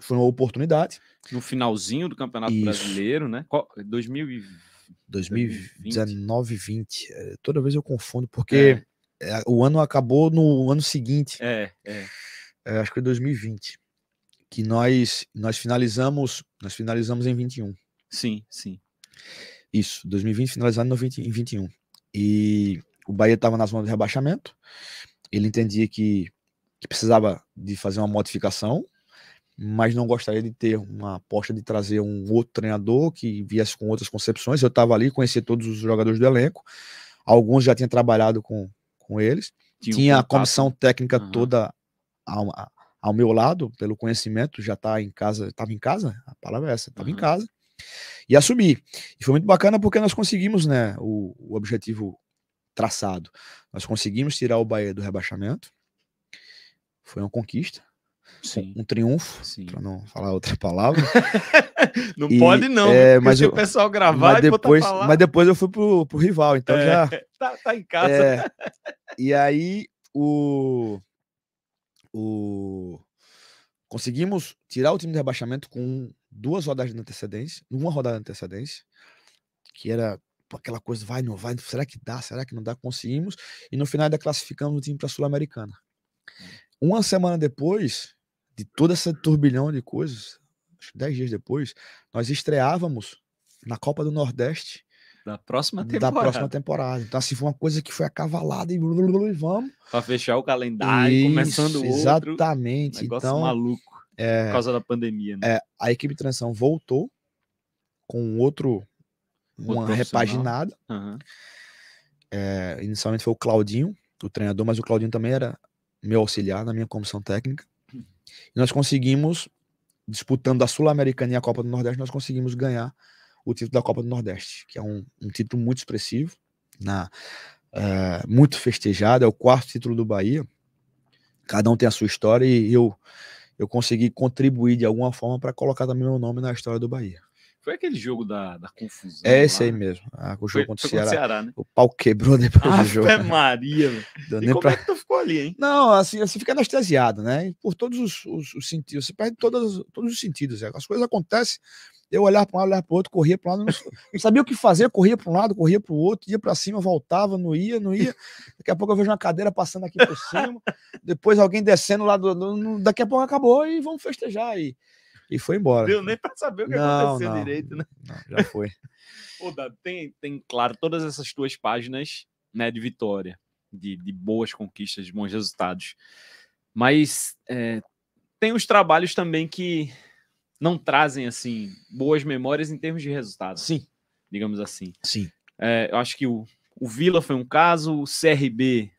foi uma oportunidade. No finalzinho do Campeonato Isso. Brasileiro, né? 2020 2019, 20. É, toda vez eu confundo, porque é. é. o ano acabou no ano seguinte. É, é. é acho que foi 2020. Que nós, nós finalizamos. Nós finalizamos em 21. Sim, sim. Isso, 2020 finalizado no 20, em 21. E o Bahia estava na zona de rebaixamento. Ele entendia que, que precisava de fazer uma modificação mas não gostaria de ter uma aposta de trazer um outro treinador que viesse com outras concepções. Eu estava ali, conheci todos os jogadores do elenco, alguns já tinham trabalhado com, com eles, tinha, tinha a comissão técnica uhum. toda ao, ao, meu lado, pelo conhecimento, já está em casa, estava em casa, a palavra é essa, estava uhum. em casa, e assumi. E foi muito bacana porque nós conseguimos né, o, o objetivo traçado. Nós conseguimos tirar o Bahia do rebaixamento, foi uma conquista Sim. um triunfo, para não falar outra palavra. não e, pode não, é, mas eu, o pessoal gravar mas tá depois, Mas depois eu fui pro, pro rival, então é, já... Tá, tá, em casa. É, e aí o... o conseguimos tirar o time de rebaixamento com duas rodadas de antecedência, uma rodada de antecedência, que era aquela coisa, vai, não vai, será que dá, será que não dá, conseguimos, e no final ainda classificamos o time para a Sul-Americana. Hum. Uma semana depois, de toda essa turbilhão de coisas, acho que 10 dias depois, nós estreávamos na Copa do Nordeste. Da próxima temporada. Da próxima temporada. Então, assim, foi uma coisa que foi acavalada e, blu, blu, blu, e vamos. Pra fechar o calendário, Isso, começando o outro. Exatamente. Negócio então, maluco. É, por causa da pandemia, né? É, a equipe de transição voltou com outro, outro uma repaginada. Uhum. É, inicialmente foi o Claudinho, o treinador, mas o Claudinho também era meu auxiliar na minha comissão técnica. E nós conseguimos, disputando a Sul-Americana e a Copa do Nordeste, nós conseguimos ganhar o título da Copa do Nordeste, que é um, um título muito expressivo, na, né? é, muito festejado, é o quarto título do Bahia. Cada um tem a sua história e eu, eu consegui contribuir de alguma forma para colocar também meu nome na história do Bahia. Foi aquele jogo da, da confusão. É esse lá. aí mesmo. Ah, o jogo foi, contra, Ceará, o Ceará. Né? O pau quebrou depois do jogo. Maria, Deu e como pra... é que tu ficou ali, hein? Não, assim, você fica anestesiado, né? por todos os, os, os, sentidos. Você perde todos os sentidos. As coisas acontecem. Eu olhava para um lado, olhava para o outro, corria para um lado, não, não sabia o que fazer, corria para um lado, corria para o outro, ia para cima, voltava, não ia, não ia. Daqui a pouco eu vejo uma cadeira passando aqui por cima, depois alguém descendo lá do, do, Daqui a pouco acabou e vamos festejar. E, e foi embora. Deu nem para saber o que não, aconteceu não, direito, né? Não, já foi. Ô, Dado, tem, tem, claro, todas essas tuas páginas né, de vitória, de, de boas conquistas, de bons resultados. Mas é, tem os trabalhos também que não trazem, assim, boas memórias em termos de resultado. Sim. Digamos assim. Sim. É, eu acho que o, o Vila foi um caso, o CRB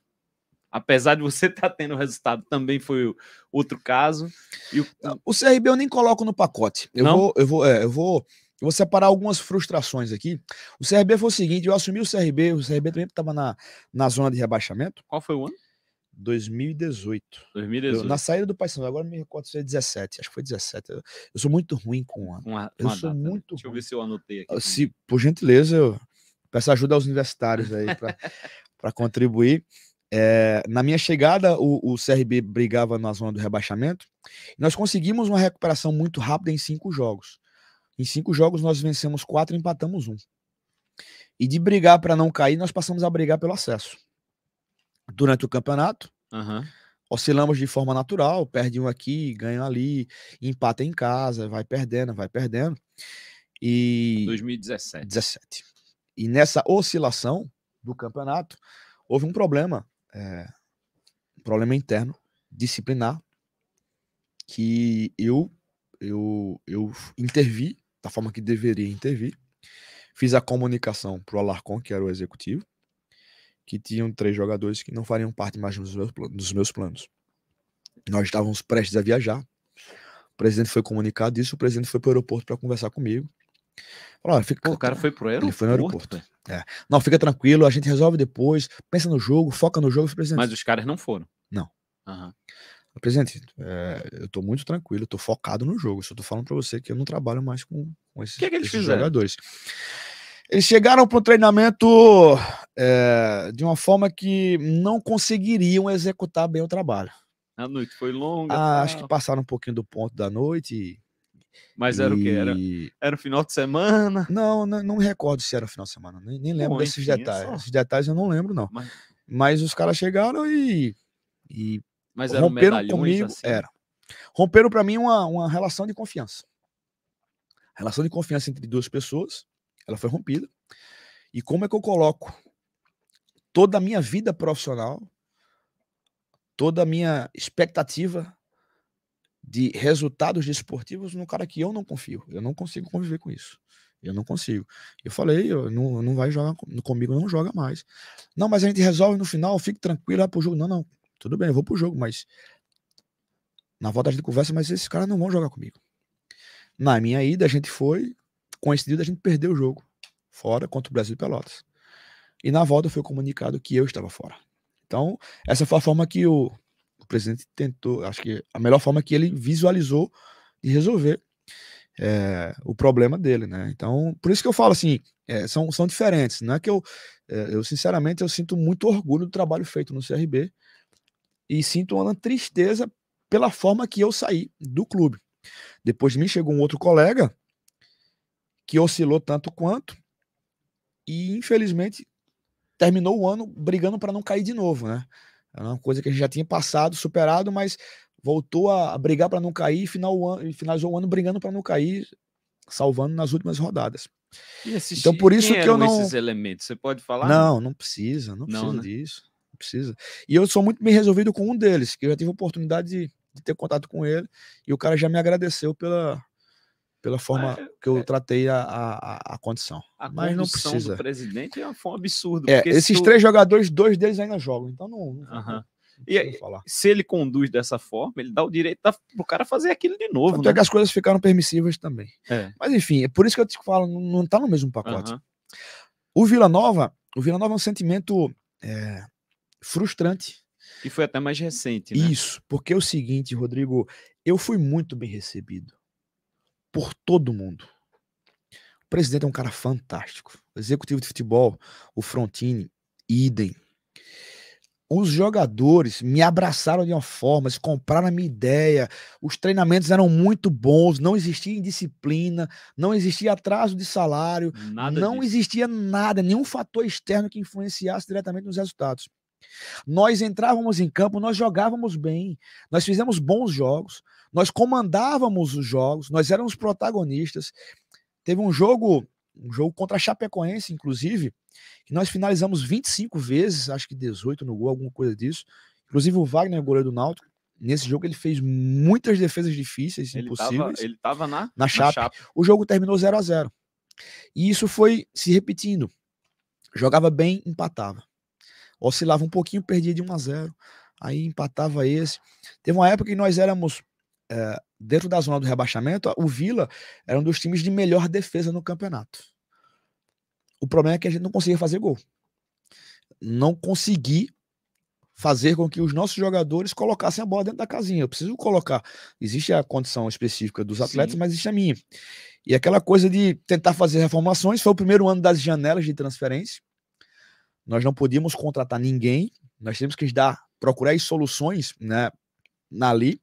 apesar de você estar tá tendo resultado, também foi outro caso. E o... Ah, o CRB eu nem coloco no pacote. Eu Não? vou, eu vou, é, eu vou, eu vou separar algumas frustrações aqui. O CRB foi o seguinte: eu assumi o CRB, o CRB também estava na, na zona de rebaixamento. Qual foi o ano? 2018. 2018. Eu, na saída do Paysandu, agora me recordo se é 17, acho que foi 17. Eu, eu sou muito ruim com o ano. Uma, eu uma sou data, né? muito. Deixa ruim. eu ver se eu anotei aqui. Ah, se, por gentileza, eu peço ajuda aos universitários aí para contribuir. É, na minha chegada, o, o, CRB brigava na zona do rebaixamento. Nós conseguimos uma recuperação muito rápida em cinco jogos. Em cinco jogos, nós vencemos quatro e empatamos um. E de brigar para não cair, nós passamos a brigar pelo acesso. Durante o campeonato, uhum. oscilamos de forma natural: perde um aqui, ganha ali, empata em casa, vai perdendo, vai perdendo. E. 2017. 17. E nessa oscilação do campeonato, houve um problema é, um problema interno, disciplinar, que eu, eu, eu intervi da forma que deveria intervir, fiz a comunicação para o Alarcon, que era o executivo, que tinham três jogadores que não fariam parte mais dos meus, dos meus planos. Nós estávamos prestes a viajar, o presidente foi comunicado isso, o presidente foi para o aeroporto para conversar comigo, Falou, fica... Pô, o cara foi pro aeroporto. Ele foi no aeroporto. É. Não, fica tranquilo, a gente resolve depois, pensa no jogo, foca no jogo. Presidente. Mas os caras não foram. Não. Uhum. Presidente, é, eu tô muito tranquilo, tô focado no jogo. Só tô falando pra você que eu não trabalho mais com, com esses, que é que eles esses jogadores. Eles chegaram pro treinamento é, de uma forma que não conseguiriam executar bem o trabalho. A noite foi longa. Ah, acho que passaram um pouquinho do ponto da noite e mas era e... o que? Era, era o final de semana? Não, não, não me recordo se era o final de semana. Nem, nem lembro Bom, desses enfim, é detalhes. Só... Esses detalhes eu não lembro, não. Mas, Mas os caras chegaram e. e Mas romperam comigo. Assim? Era. Romperam para mim uma, uma relação de confiança. A relação de confiança entre duas pessoas, ela foi rompida. E como é que eu coloco toda a minha vida profissional, toda a minha expectativa de resultados desportivos num cara que eu não confio. Eu não consigo conviver com isso. Eu não consigo. Eu falei, eu não, não vai jogar comigo, não joga mais. Não, mas a gente resolve no final, fique tranquilo, vai é pro jogo. Não, não. Tudo bem, eu vou pro jogo, mas na volta a gente conversa, mas esses caras não vão jogar comigo. Na minha ida, a gente foi, coincidido, a gente perdeu o jogo. Fora contra o Brasil Pelotas. E na volta foi comunicado que eu estava fora. Então, essa foi a forma que o presidente tentou, acho que a melhor forma é que ele visualizou de resolver é, o problema dele, né? Então, por isso que eu falo assim, é, são, são diferentes. Não é que eu, é, eu, sinceramente, eu sinto muito orgulho do trabalho feito no CRB e sinto uma tristeza pela forma que eu saí do clube. Depois de mim chegou um outro colega que oscilou tanto quanto e, infelizmente, terminou o ano brigando para não cair de novo, né? Era uma coisa que a gente já tinha passado, superado, mas voltou a brigar para não cair e, final, finalizou o ano brigando para não cair, salvando nas últimas rodadas. Esse, então por isso que eu não esses elementos, você pode falar? Não, não precisa, não, precisa né? disso, não precisa. E eu sou muito bem resolvido com um deles, que eu já tive a oportunidade de, de ter contato com ele e o cara já me agradeceu pela pela forma é, que eu é, tratei a, a, a condição. A mas não precisa. do presidente é, foi um absurdo. É, esses tu... três jogadores, dois deles ainda jogam, então não. não, uh -huh. não e falar. se ele conduz dessa forma, ele dá o direito da, pro cara fazer aquilo de novo. Até né? é que as coisas ficaram permissivas também. É. Mas enfim, é por isso que eu te falo, não, não tá no mesmo pacote. Uh -huh. O Vila Nova, o Vila Nova é um sentimento é, frustrante. e foi até mais recente, né? Isso, porque é o seguinte, Rodrigo, eu fui muito bem recebido por todo mundo. O presidente é um cara fantástico. O executivo de futebol, o Frontini, idem. Os jogadores me abraçaram de uma forma, eles compraram a minha ideia. Os treinamentos eram muito bons, não existia indisciplina, não existia atraso de salário, nada não disso. existia nada, nenhum fator externo que influenciasse diretamente nos resultados. Nós entrávamos em campo, nós jogávamos bem, nós fizemos bons jogos, nós comandávamos os jogos, nós éramos protagonistas. Teve um jogo, um jogo contra a Chapecoense, inclusive, que nós finalizamos 25 vezes, acho que 18 no gol, alguma coisa disso. Inclusive o Wagner, goleiro do Náutico, nesse jogo ele fez muitas defesas difíceis, ele impossíveis. Tava, ele estava na, na, Chape. na Chape. O jogo terminou 0 a 0 E isso foi se repetindo. Jogava bem, empatava oscilava um pouquinho, perdia de 1 a 0 aí empatava esse. Teve uma época que nós éramos é, dentro da zona do rebaixamento, o Vila era um dos times de melhor defesa no campeonato. O problema é que a gente não conseguia fazer gol. Não consegui fazer com que os nossos jogadores colocassem a bola dentro da casinha. Eu preciso colocar. Existe a condição específica dos atletas, Sim. mas existe a minha. E aquela coisa de tentar fazer reformações foi o primeiro ano das janelas de transferência nós não podíamos contratar ninguém, nós temos que dar, procurar soluções, né, ali.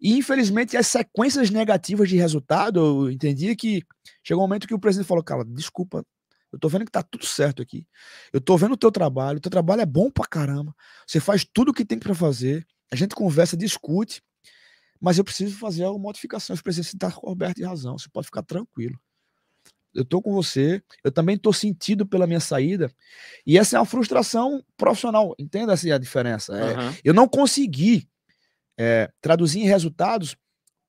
E infelizmente as sequências negativas de resultado, eu entendi que chegou um momento que o presidente falou: "Cara, desculpa, eu tô vendo que tá tudo certo aqui. Eu tô vendo o teu trabalho, o teu trabalho é bom pra caramba. Você faz tudo o que tem para fazer. A gente conversa, discute, mas eu preciso fazer uma modificação. O presidente está coberto de razão. Você pode ficar tranquilo eu tô com você, eu também tô sentido pela minha saída. E essa é uma frustração profissional, entenda assim a diferença. É, Eu não consegui é, traduzir em resultados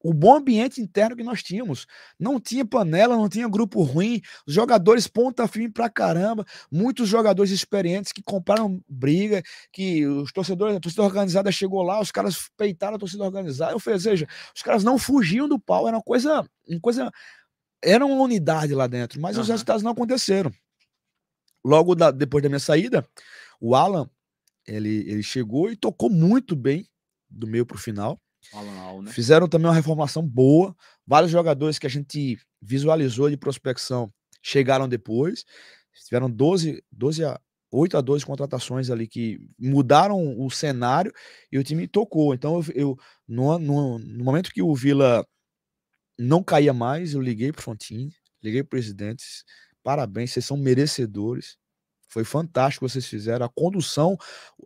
o bom ambiente interno que nós tínhamos. Não tinha panela, não tinha grupo ruim, os jogadores ponta firme pra caramba, muitos jogadores experientes que compraram briga, que os torcedores, a torcida organizada chegou lá, os caras peitaram a torcida organizada, ou seja, os caras não fugiam do pau, era uma coisa, uma coisa era uma unidade lá dentro, mas uhum. os resultados não aconteceram. Logo da, depois da minha saída, o Alan ele, ele chegou e tocou muito bem do meio para o final. Alan, né? Fizeram também uma reformação boa. Vários jogadores que a gente visualizou de prospecção chegaram depois. Tiveram 12, 12 a 8 a 12 contratações ali que mudaram o cenário e o time tocou. Então, eu, eu no, no, no momento que o Vila não caía mais, eu liguei para Fontinho, liguei para presidentes, parabéns, vocês são merecedores. Foi fantástico o que vocês fizeram. A condução,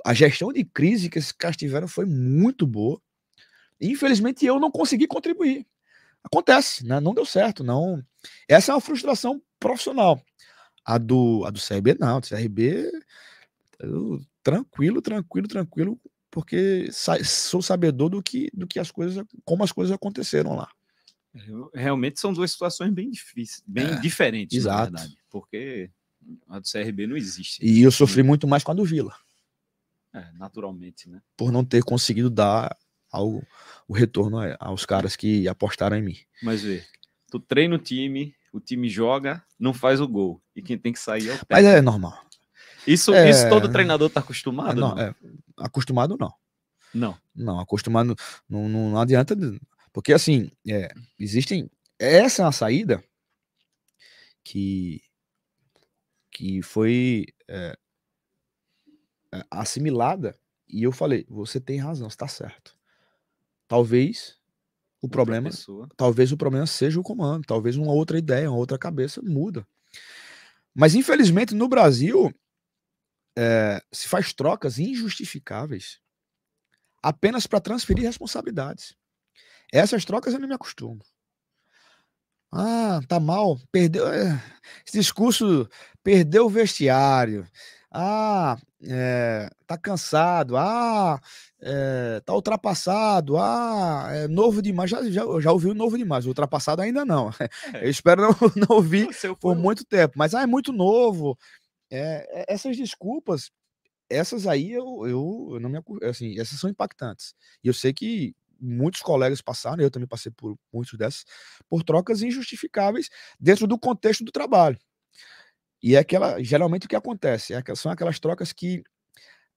a gestão de crise que esses caras tiveram foi muito boa. Infelizmente eu não consegui contribuir. Acontece, né? Não deu certo, não. Essa é uma frustração profissional. A do, a do CRB não, do CRB eu, tranquilo, tranquilo, tranquilo, porque sou sabedor do que, do que as coisas, como as coisas aconteceram lá. Realmente são duas situações bem difíceis, bem é, diferentes, exato. Verdade, porque a do CRB não existe. E né? eu sofri muito mais com a do Vila. É, naturalmente, né? Por não ter conseguido dar ao, o retorno aos caras que apostaram em mim. Mas vê, tu treina o time, o time joga, não faz o gol. E quem tem que sair é o técnico. Mas é normal. Isso, é... isso todo treinador tá acostumado? É não, não? É... acostumado não. Não. Não, acostumado. Não, não, não adianta. Porque, assim, é, existem. Essa é uma saída que, que foi é, é assimilada. E eu falei: você tem razão, está certo. Talvez o outra problema, pessoa. talvez o problema seja o comando, talvez uma outra ideia, uma outra cabeça muda. Mas infelizmente no Brasil é, se faz trocas injustificáveis apenas para transferir responsabilidades. Essas trocas eu não me acostumo. Ah, tá mal, perdeu. Eh, esse discurso perdeu o vestiário. Ah, é, tá cansado. Ah, é, tá ultrapassado. Ah, é novo demais. Já, já, já ouvi o novo demais. O ultrapassado ainda não. É. Eu espero não, não ouvir por muito tempo. Mas ah, é muito novo. É, é, essas desculpas, essas aí eu, eu, eu não me assim, essas são impactantes. E eu sei que muitos colegas passaram, né, eu também passei por muitos dessas, por trocas injustificáveis dentro do contexto do trabalho. E é aquela, geralmente o que acontece, é são aquelas trocas que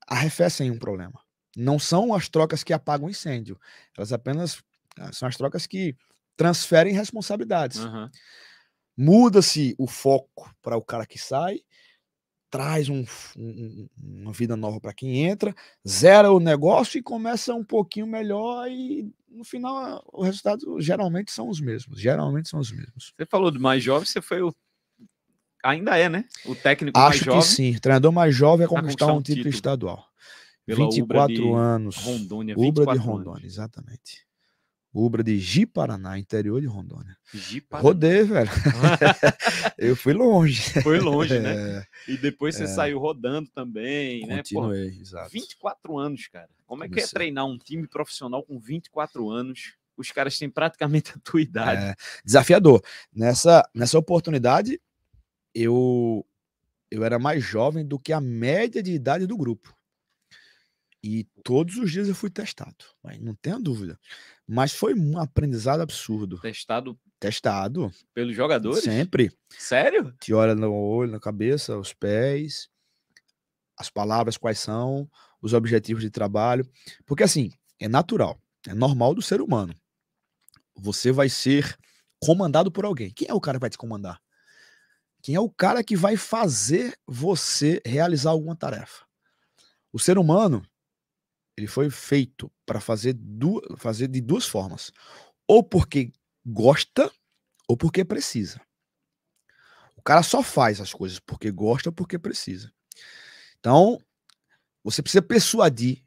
arrefecem um problema. Não são as trocas que apagam o incêndio, elas apenas ah, são as trocas que transferem responsabilidades. Uhum. Muda-se o foco para o cara que sai traz um, um, uma vida nova para quem entra, zera o negócio e começa um pouquinho melhor e no final o resultado geralmente são os mesmos, geralmente são os mesmos. Você falou do mais jovem, você foi o ainda é, né? O técnico Acho mais jovem. Acho que sim, treinador mais jovem é tá conquistar, conquistar um, título, título estadual. Pela 24 Ubra anos. Rondônia, Ubra de Rondônia, anos. exatamente. Ubra de Ji Paraná, interior de Rondônia. Rodei, velho. eu fui longe. Foi longe, né? É, e depois você é, saiu rodando também, né? continuei, né? Pô, exato. 24 anos, cara. Como é Comecei. que é treinar um time profissional com 24 anos? Os caras têm praticamente a tua idade. É, desafiador. Nessa, nessa oportunidade, eu, eu era mais jovem do que a média de idade do grupo. E todos os dias eu fui testado, mas não tenha dúvida. Mas foi um aprendizado absurdo. Testado. Testado. Pelos jogadores? Sempre. Sério? Te olha no olho, na cabeça, os pés, as palavras, quais são, os objetivos de trabalho. Porque assim, é natural, é normal do ser humano. Você vai ser comandado por alguém. Quem é o cara que vai te comandar? Quem é o cara que vai fazer você realizar alguma tarefa? O ser humano, ele foi feito para fazer, fazer de duas formas: ou porque gosta, ou porque precisa. O cara só faz as coisas porque gosta ou porque precisa. Então, você precisa persuadir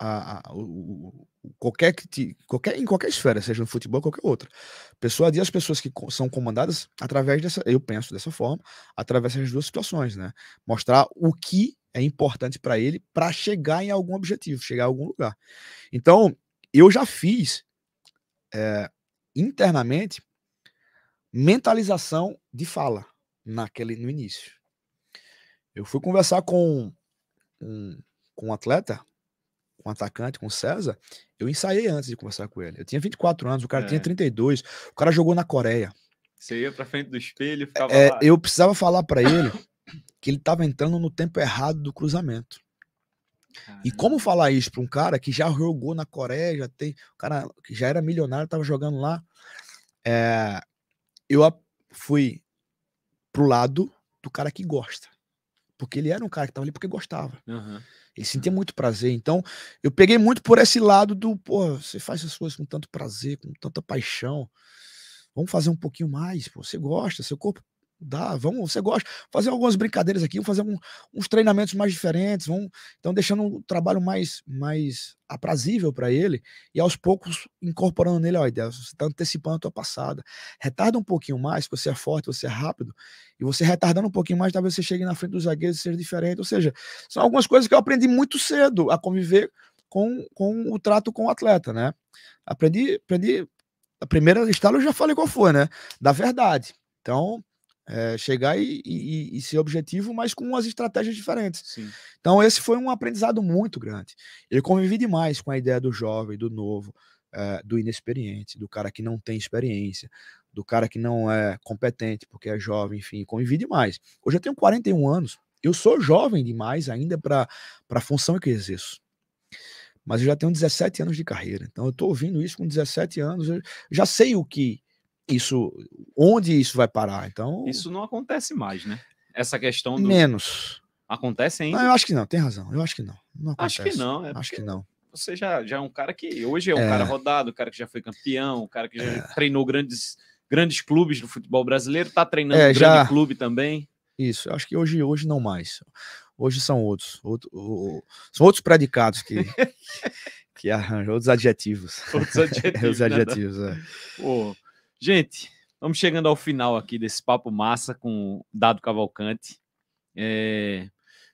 a, a, o, o, qualquer que te, qualquer, em qualquer esfera, seja no futebol ou qualquer outra. Persuadir as pessoas que são comandadas através dessa, eu penso dessa forma, através dessas duas situações, né? Mostrar o que é importante para ele para chegar em algum objetivo, chegar a algum lugar. Então, eu já fiz é, internamente mentalização de fala naquele no início. Eu fui conversar com um, com um atleta, com um atacante, com o César. Eu ensaiei antes de conversar com ele. Eu tinha 24 anos, o cara é. tinha 32. O cara jogou na Coreia. Você ia para frente do espelho, é, ficava é, lá. Eu precisava falar para ele que ele estava entrando no tempo errado do cruzamento. Caramba. E como falar isso para um cara que já jogou na Coreia, já tem, o cara que já era milionário, estava jogando lá. É, eu fui pro lado do cara que gosta. Porque ele era um cara que estava ali porque gostava. Uhum. Ele sentia uhum. muito prazer. Então, eu peguei muito por esse lado do, pô, você faz as coisas com tanto prazer, com tanta paixão. Vamos fazer um pouquinho mais. Pô. Você gosta, seu corpo dá, vamos, você gosta, fazer algumas brincadeiras aqui, fazer um, uns treinamentos mais diferentes, vão, então deixando o um trabalho mais, mais aprazível para ele e aos poucos incorporando nele, ó, ideia, você está antecipando a tua passada, retarda um pouquinho mais, que você é forte, você é rápido, e você retardando um pouquinho mais, talvez você chegue na frente dos zagueiros e seja diferente, ou seja, são algumas coisas que eu aprendi muito cedo a conviver com, com o trato com o atleta, né? Aprendi, aprendi a primeira estalo eu já falei qual foi, né? Da verdade. Então, é, chegar e, e, e, ser objetivo, mas com umas estratégias diferentes. Sim. Então, esse foi um aprendizado muito grande. Eu convivi demais com a ideia do jovem, do novo, é, do inexperiente, do cara que não tem experiência, do cara que não é competente porque é jovem, enfim, convivi demais. Hoje eu tenho 41 anos, eu sou jovem demais ainda para a função que exerço. Mas eu já tenho 17 anos de carreira, então eu estou ouvindo isso com 17 anos, eu já sei o que isso, onde isso vai parar? Então, isso não acontece mais, né? Essa questão do... menos acontece ainda. Não, eu acho que não, tem razão. Eu acho que não. não acontece. acho que não, é acho que não. Você já, já é um cara que hoje é um é... cara rodado, um cara que já foi campeão, um cara que já é... treinou grandes grandes clubes do futebol brasileiro, tá treinando é, grande já... clube também. Isso, eu acho que hoje hoje não mais. Hoje são outros, outro, o, são outros predicados que que arranjam outros adjetivos. Outros adjetivos. Outros é, né? adjetivos né? é. Gente, vamos chegando ao final aqui desse papo massa com o Dado Cavalcante. É,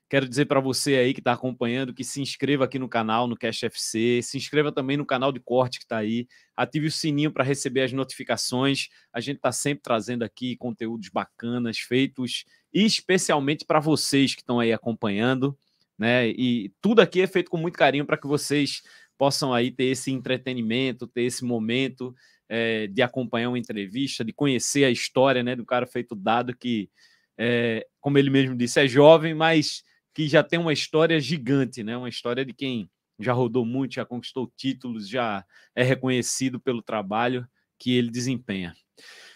quero dizer para você aí que está acompanhando que se inscreva aqui no canal, no Cash FC, se inscreva também no canal de corte que está aí, ative o sininho para receber as notificações. A gente está sempre trazendo aqui conteúdos bacanas feitos especialmente para vocês que estão aí acompanhando, né? E tudo aqui é feito com muito carinho para que vocês possam aí ter esse entretenimento, ter esse momento é, de acompanhar uma entrevista, de conhecer a história né, do cara feito dado que, é, como ele mesmo disse, é jovem, mas que já tem uma história gigante, né? Uma história de quem já rodou muito, já conquistou títulos, já é reconhecido pelo trabalho que ele desempenha.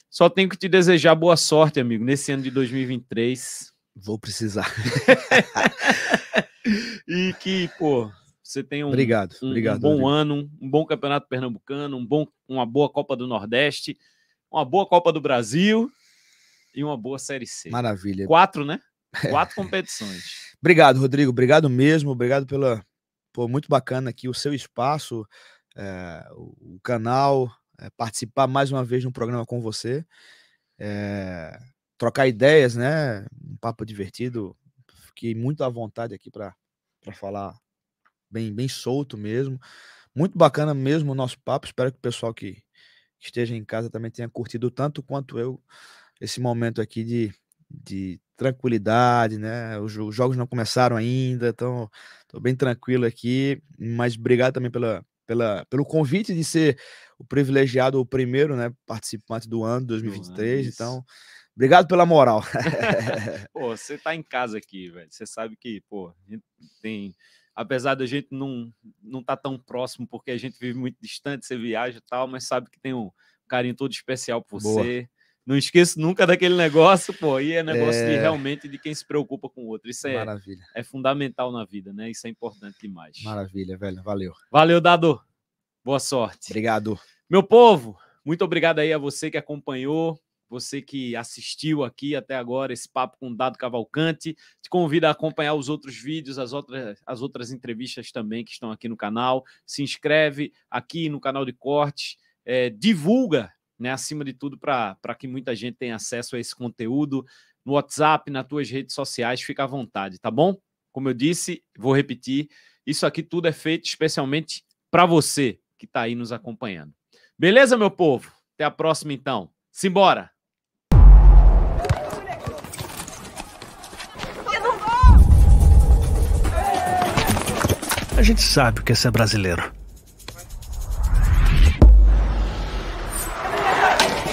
Só tenho que te desejar boa sorte, amigo, nesse ano de 2023. Vou precisar. e que, pô, você tenha um, obrigado, um, obrigado, um bom Rodrigo. ano, um bom campeonato pernambucano, um bom, uma boa Copa do Nordeste, uma boa Copa do Brasil e uma boa Série C. Maravilha. Quatro, né? É. Quatro competições. Obrigado, Rodrigo. Obrigado mesmo. Obrigado pela. Pô, muito bacana aqui o seu espaço, é, o canal, é, participar mais uma vez de um programa com você. É, trocar ideias, né? Um papo divertido. Fiquei muito à vontade aqui para falar bem, bem solto mesmo. Muito bacana mesmo o nosso papo. Espero que o pessoal que esteja em casa também tenha curtido tanto quanto eu esse momento aqui de, de tranquilidade, né? Os, os jogos não começaram ainda, então estou bem tranquilo aqui. Mas obrigado também pela, pela, pelo convite de ser o privilegiado, o primeiro né, participante do ano 2023. então, obrigado pela moral. pô, você está em casa aqui, velho. Você sabe que, pô, tem apesar da gente não não estar tá tão próximo, porque a gente vive muito distante, você viaja e tal, mas sabe que tem um carinho todo especial por Boa. você. Não esqueço nunca daquele negócio, pô. E é negócio é... De, realmente de quem se preocupa com o outro. Isso é, Maravilha. é fundamental na vida, né? Isso é importante demais. Maravilha, velho. Valeu. Valeu, Dado. Boa sorte. Obrigado. Meu povo, muito obrigado aí a você que acompanhou. Você que assistiu aqui até agora esse papo com o Dado Cavalcante, te convido a acompanhar os outros vídeos, as outras, as outras entrevistas também que estão aqui no canal. Se inscreve aqui no canal de cortes, é, divulga, né, acima de tudo, para que muita gente tenha acesso a esse conteúdo no WhatsApp, nas tuas redes sociais, fica à vontade, tá bom? Como eu disse, vou repetir, isso aqui tudo é feito especialmente para você que está aí nos acompanhando. Beleza, meu povo? Até a próxima, então. Simbora! gente sabe o que é ser brasileiro.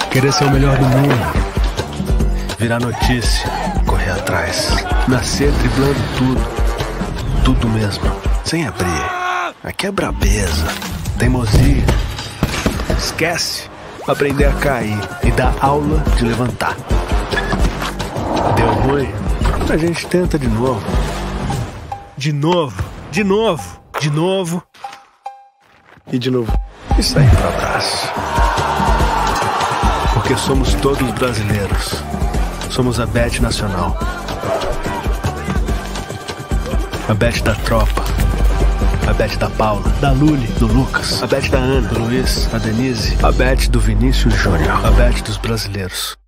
Querer ser o melhor do mundo. Virar notícia, correr atrás. Nascer driblando tudo. Tudo mesmo. Sem abrir. Aqui é brabeza, teimosia. Esquece. Aprender a cair e dar aula de levantar. Deu ruim? A gente tenta de novo. De novo, de novo. De novo. E de novo. Isso aí, para trás. Porque somos todos brasileiros. Somos a Bet Nacional. A Bet da Tropa. A Bet da Paula, da Luli, do Lucas. A Bet da Ana, do Luiz, da Denise. A Bet do Vinícius Júnior. A Bet dos brasileiros.